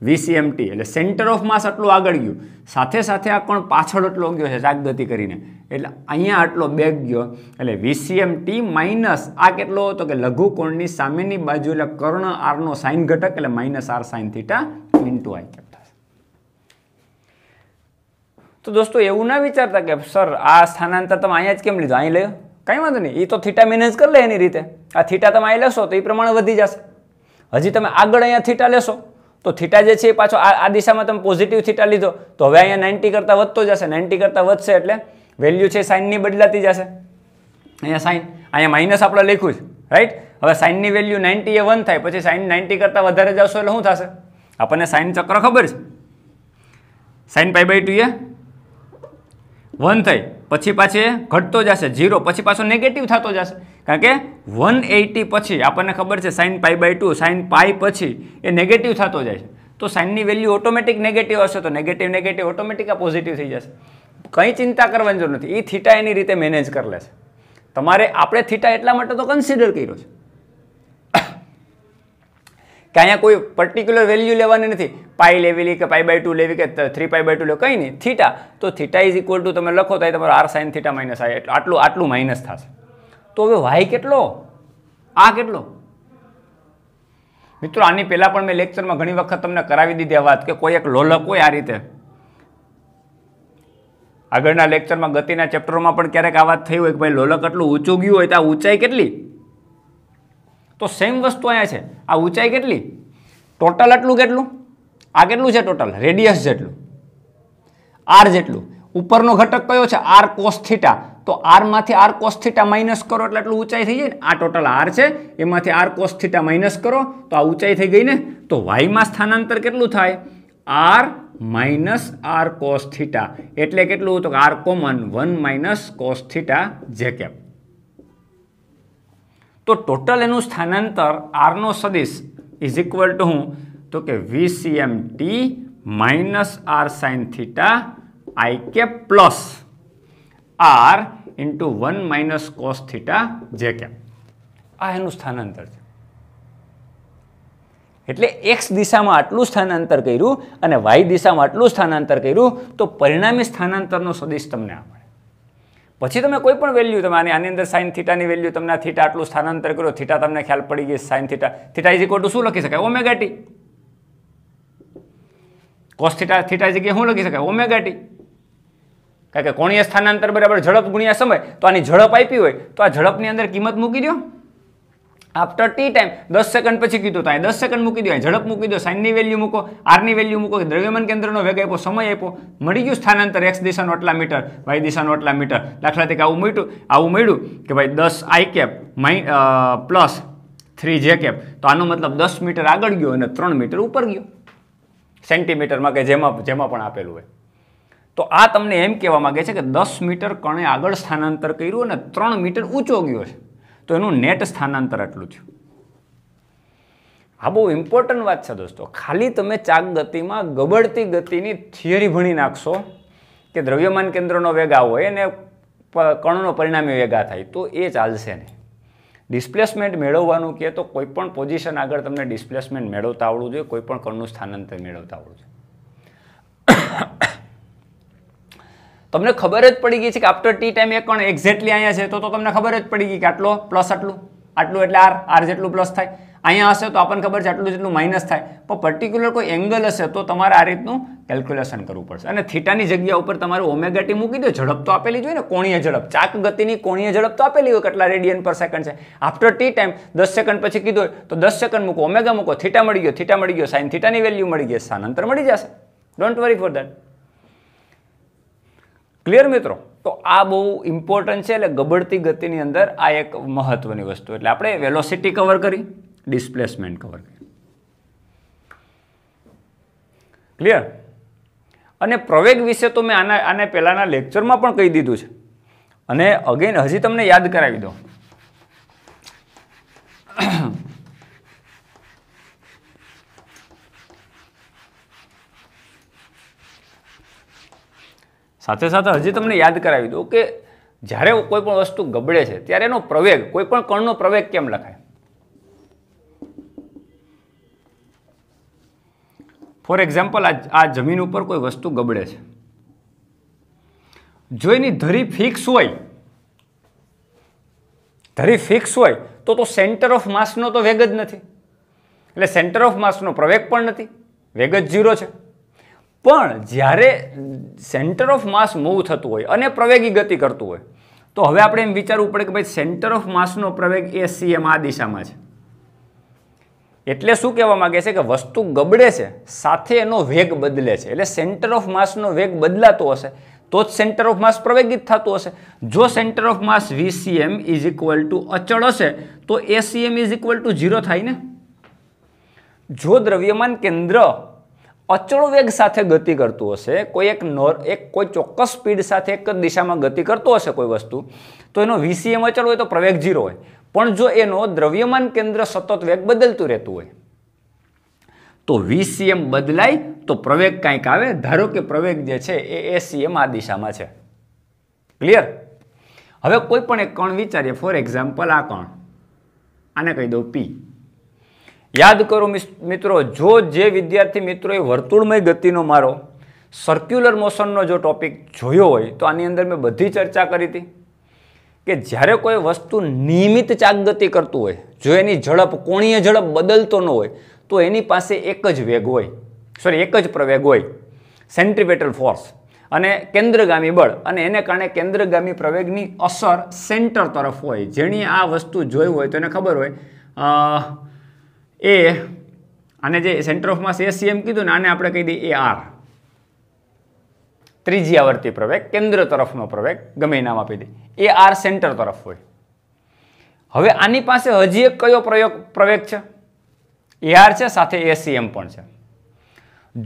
વીસીએમટી એટલે સેન્ટર ઓફ માસ આટલું આગળ ગયું સાથે સાથે આ કોણ પાછળ આટલો ગયો છે જાગૃતિ કરીને એટલે અહીંયા આટલો બેગ ગયો એટલે વીસીએમટી માઇનસ આ કેટલો હતો કે લઘુકોણની સામેની બાજુ એટલે કર્ણ આરનો સાઇન ઘટક એટલે minus R sine theta into I cap તો દોસ્તો એવું ના વિચારતા કે સર આ સ્થાનાંતર તમે અહીંયા જ કેમ લીધો અહીં લયો કંઈ વાંધો નહીં એ તો થીટા મેનેજ કરી લે એની રીતે આ થીટા તમે અહીં લેશો તો એ પ્રમાણે વધી જશે હજી તમે આગળ અહીંયા થીટા લેશો તો થીટા જે છે એ પાછો આ દિશામાં તમે પોઝિટિવ થીટા લીધો તો હવે અહીંયા નાઇન્ટી કરતાં વધતો જશે નાઇન્ટી કરતાં વધશે એટલે વેલ્યુ છે સાઇનની બદલાતી જશે અહીંયા સાઇન અહીંયા માઇનસ આપણે લખ્યું છે રાઈટ હવે સાઇનની વેલ્યુ નાઇન્ટી એ વન થાય પછી સાઇન નાઇન્ટી કરતાં વધારે જશો એટલે શું થશે આપણને સાઇન ચક્ર ખબર છે સાઇન પાઈ બાય ટુ એ વન થઈ પછી પાછી ઘટતો જશે ઝીરો પછી પાછો નેગેટિવ થતો જશે કારણ કે વન એટી પછી આપણને ખબર છે sine pi by two sine pi પછી એ નેગેટિવ થતો જાય છે તો સાઇનની વેલ્યુ ઓટોમેટિક નેગેટિવ હશે તો નેગેટિવ નેગેટિવ ઓટોમેટિક આ પોઝિટિવ થઈ જશે કંઈ ચિંતા કરવાની જરૂર નથી એ થીટા એની રીતે મેનેજ કરી લેશે તમારે આપણે થીટા એટલા માટે તો કન્સિડર કર્યો છે કે અહીંયા કોઈ પર્ટિક્યુલર વેલ્યુ લેવાની નથી પાઈ લેવી કે પાઈ બાય ટુ લેવી કે થ્રી પાઈ બાય ટુ લેવી કંઈ નહીં થીટા તો થીટા ઇઝ ઇક્વલ ટુ તમે લખો તો તમારો આર સાઇન થીટા માઇનસ આવે એટલે આટલું આટલું માઇનસ થશે તો હવે વાય કેટલો આ કેટલો મિત્રો આની પહેલાં પણ મેં લેક્ચરમાં ઘણી વખત તમને કરાવી દીધી આ વાત કે કોઈ એક લોલક હોય આ રીતે આગળના લેક્ચરમાં ગતિના ચેપ્ટરોમાં પણ ક્યારેક આ વાત થઈ હોય કે ભાઈ લોલક આટલું ઊંચું ગયું હોય તો આ ઊંચાઈ કેટલી તો સેમ વસ્તુ અહીંયા છે આ ઊંચાઈ કેટલી ટોટલ આટલું કેટલું આ કેટલું છે ટોટલ રેડિયસ જેટલું આર જેટલું ઉપરનો ઘટક કયો છે આર કોસ્થિટા તો આરમાંથી આર કોસ્થીટા માઇનસ કરો એટલે આટલું ઊંચાઈ થઈ જાય ને આ ટોટલ આર છે એમાંથી આર કોસ્થીટા માઇનસ કરો તો આ ઊંચાઈ થઈ ગઈ ને તો વાયમાં સ્થાનાંતર કેટલું થાય આર માઇનસ આર કોસ્થિટા એટલે કેટલું તો R common one minus cos theta જે તો ટોટલ એનું સ્થાનાંતર આરનો સદીશ ઇઝ ઇક્વલ ટુ હું તો કે V C M T minus R sine theta I કે plus R into one minus cos theta J કે આ એનું સ્થાનાંતર છે એટલે એક્સ દિશામાં આટલું સ્થાનાંતર કર્યું અને વાય દિશામાં આટલું સ્થાનાંતર કર્યું તો પરિણામી સ્થાનાંતરનો સદિશ તમને આપે પછી તમે કોઈ પણ વેલ્યુ તમે આની અંદર સાઇન થીટાની વેલ્યુ તમને થીટા આટલું સ્થાનાંતર કરો થીટા તમને ખ્યાલ પડી ગઈ sine theta theta is equal to શું લખી શકાય omega T T cos theta theta જગ્યાએ શું લખી શકાય ઓમેગાટી કારણ કે કોણીય સ્થાનાંતર બરાબર ઝડપ ગુણ્યા સમય તો આની ઝડપ આપી હોય તો આ ઝડપની અંદર કિંમત મૂકી દો આફ્ટર ટી ટાઈમ દસ સેકન્ડ પછી કીધું થાય દસ સેકન્ડ મૂકી દો ઝડપ મૂકી દો સાઇનની વેલ્યુ મૂકો આરની વેલ્યુ મૂકો દ્રવ્યમાન કેન્દ્રનો વેગ આપ્યો સમય આપ્યો મળી ગયું સ્થાનાંતર એક્સ દિશાનો આટલા મીટર વાય દિશાનો આટલા મીટર દાખલા તરીકે આવું મળ્યું આવું મળ્યું કે ભાઈ દસ આઈ કેપ માઇ પ્લસ થ્રી જે કેપ તો આનો મતલબ દસ મીટર આગળ ગયો અને ત્રણ મીટર ઉપર ગયો સેન્ટીમીટરમાં કે જેમાં જેમાં પણ આપેલું હોય તો આ તમને એમ કહેવા માગે છે કે દસ મીટર કણે આગળ સ્થાનાંતર કર્યું અને ત્રણ મીટર ઊંચો ગયો છે તો એનું નેટ સ્થાનાંતર આટલું થયું આ બહુ ઇમ્પોર્ટન્ટ વાત છે દોસ્તો ખાલી તમે ચાક ગતિમાં ગબડતી ગતિની થિયરી ભણી નાખશો કે દ્રવ્યમાન કેન્દ્રનો વેગ આ હોય અને કણનો પરિણામી વેગ આ થાય તો એ ચાલશે નહીં ડિસ્પ્લેસમેન્ટ મેળવવાનું કહે તો કોઈપણ પોઝિશન આગળ તમને ડિસ્પ્લેસમેન્ટ મેળવતા આવડવું જોઈએ કોઈ પણ કણનું સ્થાનાંતર મેળવતા આવડવું જોઈએ તમને ખબર જ પડી ગઈ છે કે આફ્ટર ટી ટાઈમ એ પણ એક્ઝેક્ટલી અહીંયા છે તો તો તમને ખબર જ પડી ગઈ કે આટલો પ્લસ આટલું આટલું એટલે આર આર જેટલું પ્લસ થાય અહીંયા હશે તો આપણને ખબર છે આટલું જેટલું માઇનસ થાય પણ પર્ટિક્યુલર કોઈ એંગલ હશે તો તમારે આ રીતનું કેલ્ક્યુલેશન કરવું પડશે અને થીટાની જગ્યા ઉપર તમારે ઓમેગાટી મૂકી દો ઝડપ તો આપેલી જોઈએ ને કોણીય ઝડપ ચાક ગતિની કોણીય ઝડપ તો આપેલી હોય કેટલા રેડિયન પર સેકન્ડ છે આફ્ટર ટી ટાઈમ દસ સેકન્ડ પછી કીધું તો દસ સેકન્ડ મૂકો ઓમેગા મૂકો થીટા મળી ગયો થીટા મળી ગયો સાઇન થીટાની વેલ્યુ મળી ગઈ સ્થાનાંતર મળી જશે don't worry for that clear મિત્રો તો આ બહુ ઇમ્પોર્ટન્ટ છે એટલે ગબડતી ગતિની અંદર આ એક મહત્ત્વની વસ્તુ એટલે આપણે વેલોસિટી કવર કરી ડિસ્પ્લેસમેન્ટ કવર કરી ક્લિયર અને પ્રવેગ વિશે તો મેં આના આને પહેલાંના લેક્ચરમાં પણ કહી દીધું છે અને અગેન હજી તમને યાદ કરાવી દઉં સાથે સાથે હજી તમને યાદ કરાવી દઉં કે જ્યારે કોઈ પણ વસ્તુ ગબડે છે ત્યારે એનો પ્રવેગ કોઈ પણ કણનો પ્રવેગ કેમ લખાય ફોર એક્ઝામ્પલ આ જમીન ઉપર કોઈ વસ્તુ ગબડે છે જો એની ધરી ફિક્સ હોય ધરી ફિક્સ હોય તો તો સેન્ટર ઓફ માસનો તો વેગ જ નથી એટલે સેન્ટર ઓફ માસનો પ્રવેગ પણ નથી વેગ જ ઝીરો છે પણ જ્યારે સેન્ટર ઓફ માસ મૂવ થતું હોય અને પ્રવેગી ગતિ કરતું હોય તો હવે આપણે એમ વિચારવું પડે કે ભાઈ સેન્ટર ઓફ માસનો પ્રવેગ એ સીએમ આ દિશામાં છે એટલે શું કહેવા માગે છે કે વસ્તુ ગબડે છે સાથે એનો વેગ બદલે છે એટલે સેન્ટર ઓફ માસનો વેગ બદલાતો હશે તો જ સેન્ટર ઓફ માસ પ્રવેગિત થતું હશે જો centre of mass V VCM is equal to અચળ હશે તો એ ACM is equal to zero થાય ને જો દ્રવ્યમાન કેન્દ્ર અચળ વેગ સાથે ગતિ કરતું હશે કોઈ એક નોર એક કોઈ ચોક્કસ સ્પીડ સાથે એક જ દિશામાં ગતિ કરતો હશે કોઈ વસ્તુ તો એનો વીસીએમ અચળ હોય તો પ્રવેગ ઝીરો હોય પણ જો એનો દ્રવ્યમાન કેન્દ્ર સતત વેગ બદલતું રહેતું હોય તો વીસીએમ બદલાય તો પ્રવેગ કાંઈક આવે ધારો કે પ્રવેગ જે છે એ એસીએમ આ દિશામાં છે ક્લિયર હવે કોઈ પણ એક કણ વિચારીએ ફોર એક્ઝામ્પલ આ કણ આને કહી દઉં પી યાદ કરો મિત્રો જો જે વિદ્યાર્થી મિત્રોએ વર્તુળમય ગતિનો મારો સર્ક્યુલર મોશનનો જો ટોપિક જોયો હોય તો આની અંદર મેં બધી ચર્ચા કરી હતી કે જ્યારે કોઈ વસ્તુ નિયમિત ચાકગતિ કરતું હોય જો એની ઝડપ કોણીય ઝડપ બદલતો ન હોય તો એની પાસે એક જ વેગ હોય સોરી એક જ પ્રવેગ હોય સેન્ટ્રીપેટલ ફોર્સ અને કેન્દ્રગામી બળ અને એને કારણે કેન્દ્રગામી પ્રવેગની અસર સેન્ટર તરફ હોય જેની આ વસ્તુ જોઈ હોય તો એને ખબર હોય એ આને જે centre of mass S M કીધું ને આને આપણે કહી દઈએ એ આર ત્રીજી આવર્તી પ્રવેગ કેન્દ્ર તરફનો પ્રવેગ ગમે નામ આપી દે એ આર સેન્ટર તરફ હોય હવે આની પાસે હજી એક કયો પ્રયોગ પ્રવેગ છે એ આર છે સાથે એસીએમ પણ છે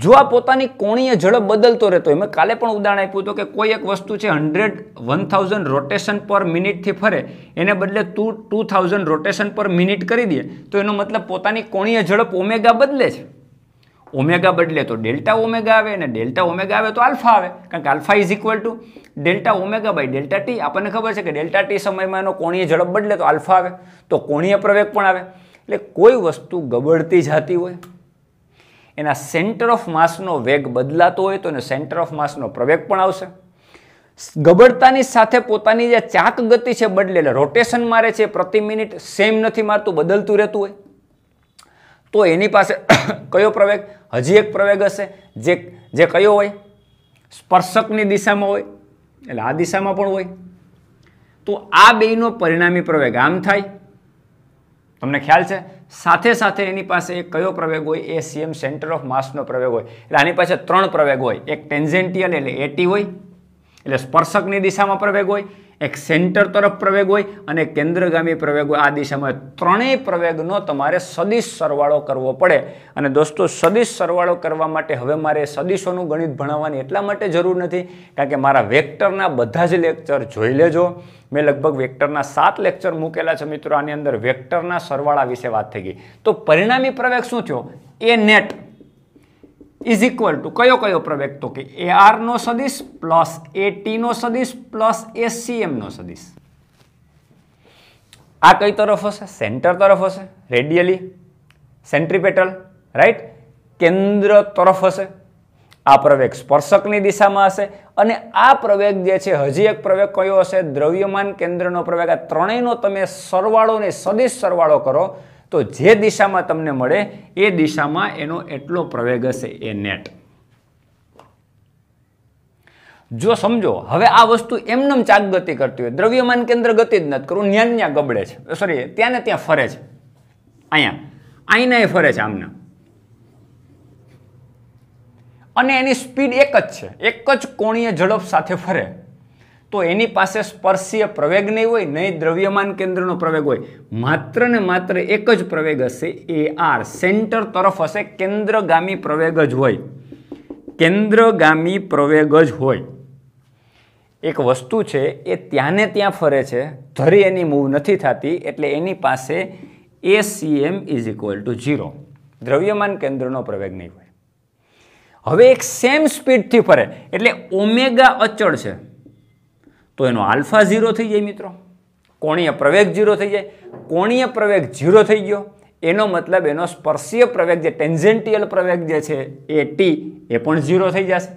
જો આ પોતાની કોણીય ઝડપ બદલતો રહેતો હોય મેં કાલે પણ ઉદાહરણ આપ્યું હતું કે કોઈ એક વસ્તુ છે હંડ્રેડ વન થાઉઝન્ડ રોટેશન પર મિનિટથી ફરે એને બદલે to two thousand rotation per minute કરી દે તો એનો મતલબ પોતાની કોણીય ઝડપ ઓમેગા બદલે છે ઓમેગા બદલે તો ડેલ્ટા ઓમેગા આવે અને ડેલ્ટા ઓમેગા આવે તો આલ્ફા આવે કારણ કે alpha is equal to delta omega by delta T આપણને ખબર છે કે ડેલ્ટા ટી સમયમાં એનો કોણીય ઝડપ બદલે તો આલ્ફા આવે તો કોણીય પ્રવેગ પણ આવે એટલે કોઈ વસ્તુ ગબડતી જાતી હોય એના સેન્ટર ઓફ માસનો વેગ બદલાતો હોય તો એનો સેન્ટર ઓફ માસનો પ્રવેગ પણ આવશે ગબડતાની સાથે પોતાની જે ચાક ગતિ છે બદલે એટલે રોટેશન મારે છે પ્રતિ મિનિટ સેમ નથી મારતું બદલતું રહેતું હોય તો એની પાસે કયો પ્રવેગ હજી એક પ્રવેગ હશે જે જે કયો હોય સ્પર્શકની દિશામાં હોય એટલે આ દિશામાં પણ હોય તો આ બેયનો પરિણામી પ્રવેગ આમ થાય તમને ખ્યાલ છે સાથે સાથે એની પાસે એક કયો પ્રવેગ હોય એ સીએમ સેન્ટર ઓફ માસનો પ્રવેગ હોય એટલે આની પાસે ત્રણ પ્રવેગ હોય એક ટેન્જેન્ટિયલ એટલે એટી હોય એટલે સ્પર્શકની દિશામાં પ્રવેગ હોય એક સેન્ટર તરફ પ્રવેગ હોય અને કેન્દ્રગામી પ્રવેગ હોય આ દિશામાં ત્રણેય પ્રવેગનો તમારે સદિશ સરવાળો કરવો પડે અને દોસ્તો સદિશ સરવાળો કરવા માટે હવે મારે સદિશોનું ગણિત ભણાવવાની એટલા માટે જરૂર નથી કારણ કે મારા વેક્ટરના બધા જ લેક્ચર જોઈ લેજો મેં લગભગ વેક્ટરના સાત લેક્ચર મૂકેલા છે મિત્રો આની અંદર વેક્ટરના સરવાળા વિશે વાત થઈ ગઈ તો પરિણામી પ્રવેગ શું થયો A net is equal to કયો કયો પ્રવેગ તો કે એ આરનો સદીશ પ્લસ એ ટીનો સદીશ પ્લસ એ સીએમનો સદીશ આ કઈ તરફ હશે સેન્ટર તરફ હશે રેડિયલી સેન્ટ્રીપેટલ રાઈટ કેન્દ્ર તરફ હશે આ પ્રવેગ સ્પર્શકની દિશામાં હશે અને આ પ્રવેગ જે છે હજી એક પ્રવેગ કયો હશે દ્રવ્યમાન કેન્દ્રનો પ્રવેગ આ ત્રણેયનો તમે સરવાળો ને સદીશ સરવાળો કરો તો જે દિશામાં તમને મળે એ દિશામાં એનો એટલો પ્રવેગ હશે એ નેટ જો સમજો હવે આ વસ્તુ એમનેમ ચાક ગતિ કરતી હોય દ્રવ્યમાન કેન્દ્ર ગતિ જ નથી કરવું ન્યાન ન્યા ગબડે છે સોરી ત્યાં ને ત્યાં ફરે છે અહીંયા અહીંને એ ફરે છે આમને અને એની સ્પીડ એક જ છે એક જ કોણીય ઝડપ સાથે ફરે તો એની પાસે સ્પર્શીય પ્રવેગ નહીં હોય નહીં દ્રવ્યમાન કેન્દ્રનો પ્રવેગ હોય માત્ર ને માત્ર એક જ પ્રવેગ હશે એ આર સેન્ટર તરફ હશે કેન્દ્રગામી પ્રવેગ જ હોય કેન્દ્રગામી પ્રવેગ જ હોય એક વસ્તુ છે એ ત્યાંને ત્યાં ફરે છે ધરી એની મૂવ નથી થતી એટલે એની પાસે A CM is equal to zero દ્રવ્યમાન કેન્દ્રનો પ્રવેગ નહીં હોય હવે એક સેમ સ્પીડથી ફરે એટલે ઓમેગા અચળ છે તો એનો આલ્ફા ઝીરો થઈ જાય મિત્રો કોણીય પ્રવેગ ઝીરો થઈ જાય કોણીય પ્રવેગ ઝીરો થઈ ગયો એનો મતલબ એનો સ્પર્શીય પ્રવેગ જે ટેન્ઝેન્ટિયલ પ્રવેગ જે છે એ ટી એ પણ ઝીરો થઈ જશે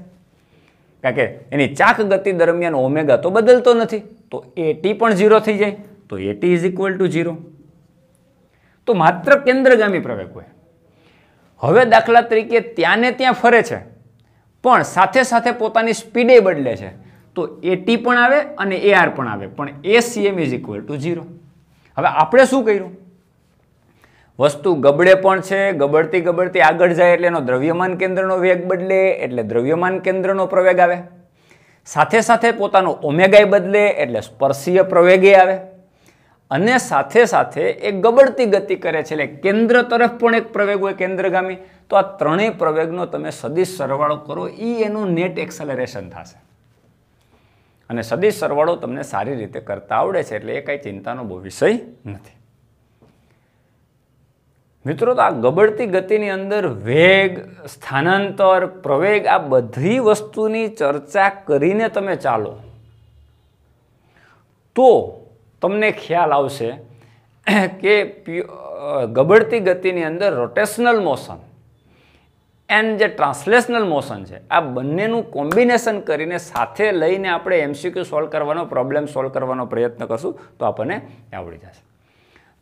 કારણ કે એની ચાક ગતિ દરમિયાન ઓમેગા તો બદલતો નથી તો એ ટી પણ ઝીરો થઈ જાય તો A T is equal to zero તો માત્ર કેન્દ્રગામી પ્રવેગ હોય હવે દાખલા તરીકે ત્યાં ને ત્યાં ફરે છે પણ સાથે સાથે પોતાની સ્પીડે બદલે છે તો એ ટી પણ આવે અને એ આર પણ આવે પણ A CM is equal to zero હવે આપણે શું કર્યું વસ્તુ ગબડે પણ છે ગબડતી ગબડતી આગળ જાય એટલે એનો દ્રવ્યમાન કેન્દ્રનો વેગ બદલે એટલે દ્રવ્યમાન કેન્દ્રનો પ્રવેગ આવે સાથે સાથે પોતાનો ઓમેગાય બદલે એટલે સ્પર્શીય પ્રવેગે આવે અને સાથે સાથે એ ગબડતી ગતિ કરે છે એટલે કેન્દ્ર તરફ પણ એક પ્રવેગ હોય કેન્દ્રગામી તો આ ત્રણેય પ્રવેગનો તમે સદિશ સરવાળો કરો એ એનું નેટ એક્સેલરેશન થશે અને સદીશ સરવાળો તમને સારી રીતે કરતા આવડે છે એટલે એ કાંઈ ચિંતાનો બહુ વિષય નથી મિત્રો તો આ ગબડતી ગતિની અંદર વેગ સ્થાનાંતર પ્રવેગ આ બધી વસ્તુની ચર્ચા કરીને તમે ચાલો તો તમને ખ્યાલ આવશે કે ગબડતી ગતિની અંદર રોટેશનલ મોશન એન્ડ જે ટ્રાન્સલેશનલ મોશન છે આ બંનેનું કોમ્બિનેશન કરીને સાથે લઈને આપણે એમસીક્યુ સોલ્વ કરવાનો પ્રોબ્લેમ સોલ્વ કરવાનો પ્રયત્ન કરશું તો આપણને આવડી જશે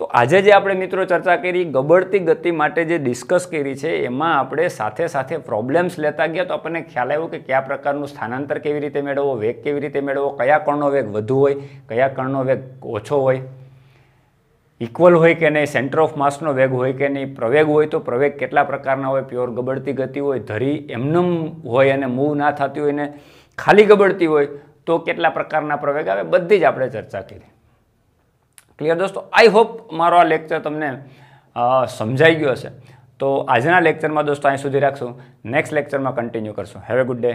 તો આજે જે આપણે મિત્રો ચર્ચા કરી ગબડતી ગતિ માટે જે ડિસ્કસ કરી છે એમાં આપણે સાથે સાથે પ્રોબ્લેમ્સ લેતા ગયા તો આપણને ખ્યાલ આવ્યો કે કયા પ્રકારનું સ્થાનાંતર કેવી રીતે મેળવવો વેગ કેવી રીતે મેળવવો કયા કણનો વેગ વધુ હોય કયા કણનો વેગ ઓછો હોય ઇક્વલ હોય કે નહીં સેન્ટર ઓફ માસનો વેગ હોય કે નહીં પ્રવેગ હોય તો પ્રવેગ કેટલા પ્રકારના હોય પ્યોર ગબડતી ગતિ હોય ધરી એમનેમ હોય અને મૂવ ના થતી હોય ને ખાલી ગબડતી હોય તો કેટલા પ્રકારના પ્રવેગ આવે બધી જ આપણે ચર્ચા કરી ક્લિયર દોસ્તો આઈ હોપ મારો આ લેક્ચર તમને સમજાઈ ગયો હશે તો આજના લેક્ચરમાં દોસ્તો અહીં સુધી રાખશું નેક્સ્ટ લેક્ચરમાં કન્ટિન્યુ કરશું હેવ એ ગુડ ડે